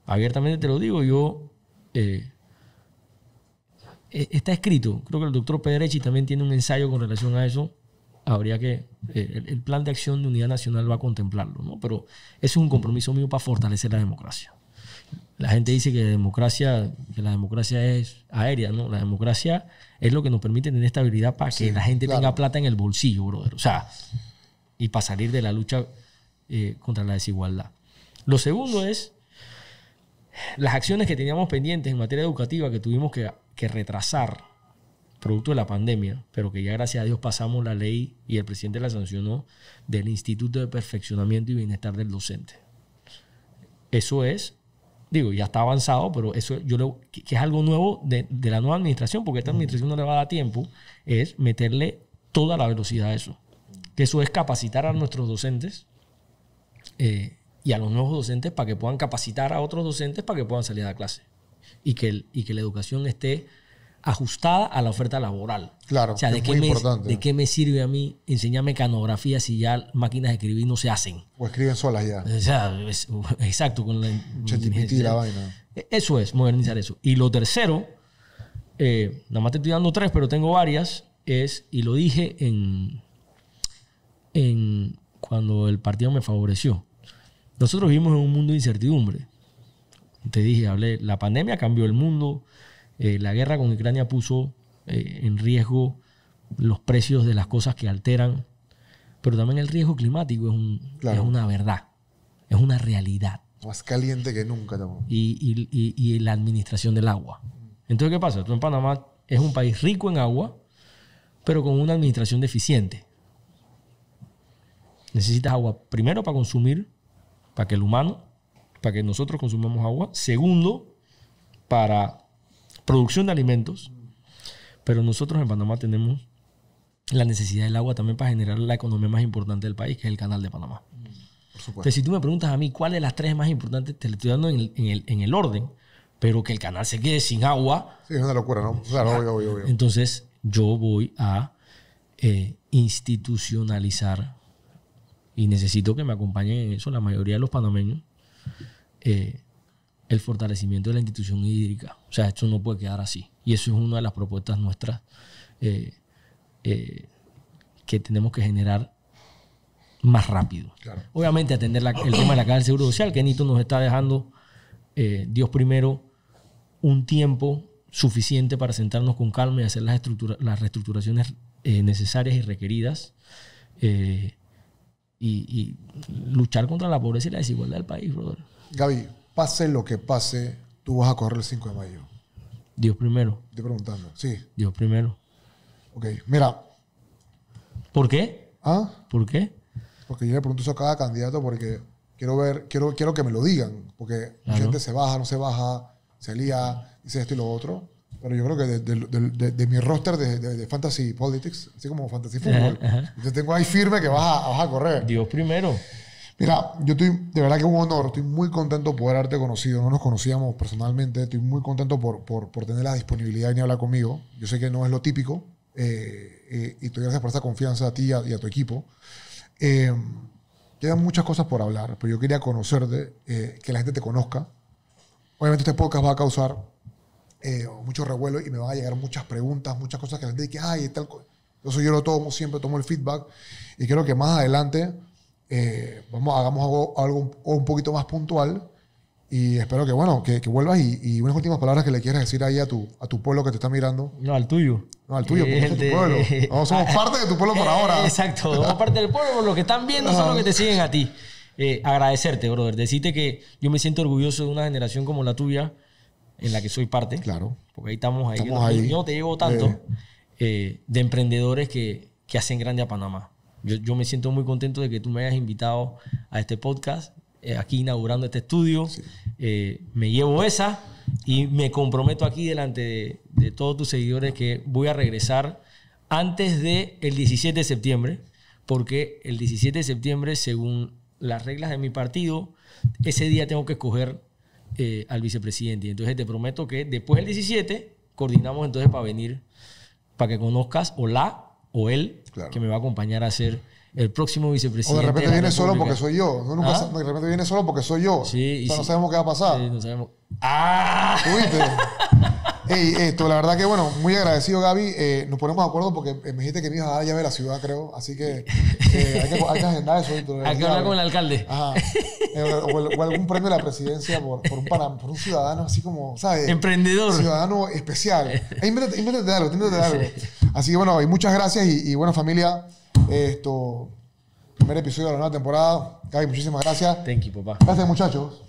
Abiertamente te lo digo, yo... Eh, eh, está escrito, creo que el doctor Pederechi también tiene un ensayo con relación a eso, habría que, eh, el, plan de acción de unidad nacional va a contemplarlo, ¿no? Pero es un compromiso mío para fortalecer la democracia. La gente dice que, democracia, que la democracia es aérea, ¿no? La democracia es lo que nos permite tener estabilidad para que la gente tenga plata en el bolsillo, brother. O sea, y para salir de la lucha eh, contra la desigualdad. Lo segundo es las acciones que teníamos pendientes en materia educativa que tuvimos que, que retrasar producto de la pandemia, pero que ya gracias a Dios pasamos la ley y el presidente la sancionó, del Instituto de Perfeccionamiento y Bienestar del Docente. Eso es, digo, ya está avanzado, pero eso yo lo, que, es algo nuevo de, la nueva administración, porque esta administración no le va a dar tiempo, es meterle toda la velocidad a eso. Que eso es capacitar a nuestros docentes eh, y a los nuevos docentes para que puedan capacitar a otros docentes para que puedan salir a la clase y que, y que la educación esté ajustada a la oferta laboral. Claro, o sea, ¿de, qué me, ¿de qué me sirve a mí enseñar mecanografía si ya máquinas de escribir no se hacen? O escriben solas ya. exacto. Con la, e, Eso es, modernizar eso. Y lo tercero, eh, nada más te estoy dando tres, pero tengo varias, es, y lo dije en, en cuando el partido me favoreció. Nosotros vivimos en un mundo de incertidumbre. Te dije, hablé, la pandemia cambió el mundo, eh, la guerra con Ucrania puso eh, en riesgo los precios de las cosas que alteran, pero también el riesgo climático es, una verdad, es una realidad. Más caliente que nunca. Y, y, la administración del agua. Entonces, ¿qué pasa? Tú en Panamá es un país rico en agua, pero con una administración deficiente. Necesitas agua primero para consumir, para que el humano, para que nosotros consumamos agua. Segundo, para producción de alimentos, pero nosotros en Panamá tenemos la necesidad del agua también para generar la economía más importante del país, que es el canal de Panamá. Por Entonces, si tú me preguntas a mí cuál de las tres más importantes, te lo estoy dando en el, orden, pero que el canal se quede sin agua. Sí, es una locura, ¿no? Entonces, yo voy a eh, institucionalizar y necesito que me acompañen en eso la mayoría de los panameños. Eh, el fortalecimiento de la institución hídrica. O sea, esto no puede quedar así. Y eso es una de las propuestas nuestras eh, eh, que tenemos que generar más rápido. Obviamente atender la, el tema de la caja del Seguro Social, que Nito nos está dejando, eh, Dios primero, un tiempo suficiente para sentarnos con calma y hacer las, las reestructuraciones necesarias y requeridas. Y, luchar contra la pobreza y la desigualdad del país, brother pase lo que pase, tú vas a correr el 5 de mayo? Dios primero. Estoy preguntando, sí. Dios primero. Ok, mira. ¿Por qué? ¿Ah? ¿Por qué? Porque yo le pregunto eso a cada candidato porque quiero ver, quiero, quiero que me lo digan. Porque la gente se baja, no se baja, se lía, dice esto y lo otro. Pero yo creo que de, mi roster de, Fantasy Politics, así como Fantasy Football, te tengo ahí firme que vas a, vas a correr. Dios primero. Mira, yo estoy, de verdad que es un honor, estoy muy contento por haberte conocido, no nos conocíamos personalmente, estoy muy contento por, por, por tener la disponibilidad de venir a hablar conmigo, yo sé que no es lo típico, eh, eh, y gracias por esa confianza a ti y a, tu equipo. Eh, quedan muchas cosas por hablar, pero yo quería conocerte, eh, que la gente te conozca. Obviamente este podcast va a causar mucho revuelo y me van a llegar muchas preguntas, muchas cosas que la gente dice, ay, tal cosa. Entonces yo lo tomo, siempre tomo el feedback y creo que más adelante eh, vamos, hagamos algo, un poquito más puntual y espero que, bueno, que, vuelvas y, unas últimas palabras que le quieras decir ahí a tu, a tu pueblo que te está mirando. No, al tuyo. No, al tuyo, pues, somos parte de tu pueblo por ahora. Exacto, somos parte del pueblo, lo que están viendo son los que te siguen a ti. Eh, agradecerte, brother. Decirte que yo me siento orgulloso de una generación como la tuya, en la que soy parte. Claro. Porque ahí estamos ahí. yo, te llevo tanto de, eh. de emprendedores que, que hacen grande a Panamá yo, me siento muy contento de que tú me hayas invitado a este podcast, eh, aquí inaugurando este estudio. Eh, me llevo esa y me comprometo aquí delante de, todos tus seguidores que voy a regresar antes del 17 de septiembre, porque el 17 de septiembre, según las reglas de mi partido, ese día tengo que escoger eh, al vicepresidente. Entonces te prometo que después del 17 coordinamos entonces para venir, para que conozcas o la o él que me va a acompañar a ser el próximo vicepresidente. O de repente viene solo porque soy yo. ¿Ah? De repente viene solo porque soy yo. Sí, o sea, no sabemos qué va a pasar. Sí, no sabemos. ¡Ah! hey, esto, la verdad que bueno, muy agradecido, Gaby. Eh, nos ponemos de acuerdo porque eh, me dijiste que me ibas a dar llave de la ciudad, creo. Así que, eh, hay, que agendar eso. hay que hablar con el alcalde. Ajá. O, algún premio de la presidencia por, un, un ciudadano así como, ¿sabes? Emprendedor. Ciudadano especial. Hey, invéntate, invéntate algo, de algo. Así que bueno, y muchas gracias y, y bueno, familia. Esto, primer episodio de la nueva temporada. Gaby, muchísimas gracias. Thank you, papá. Gracias, muchachos.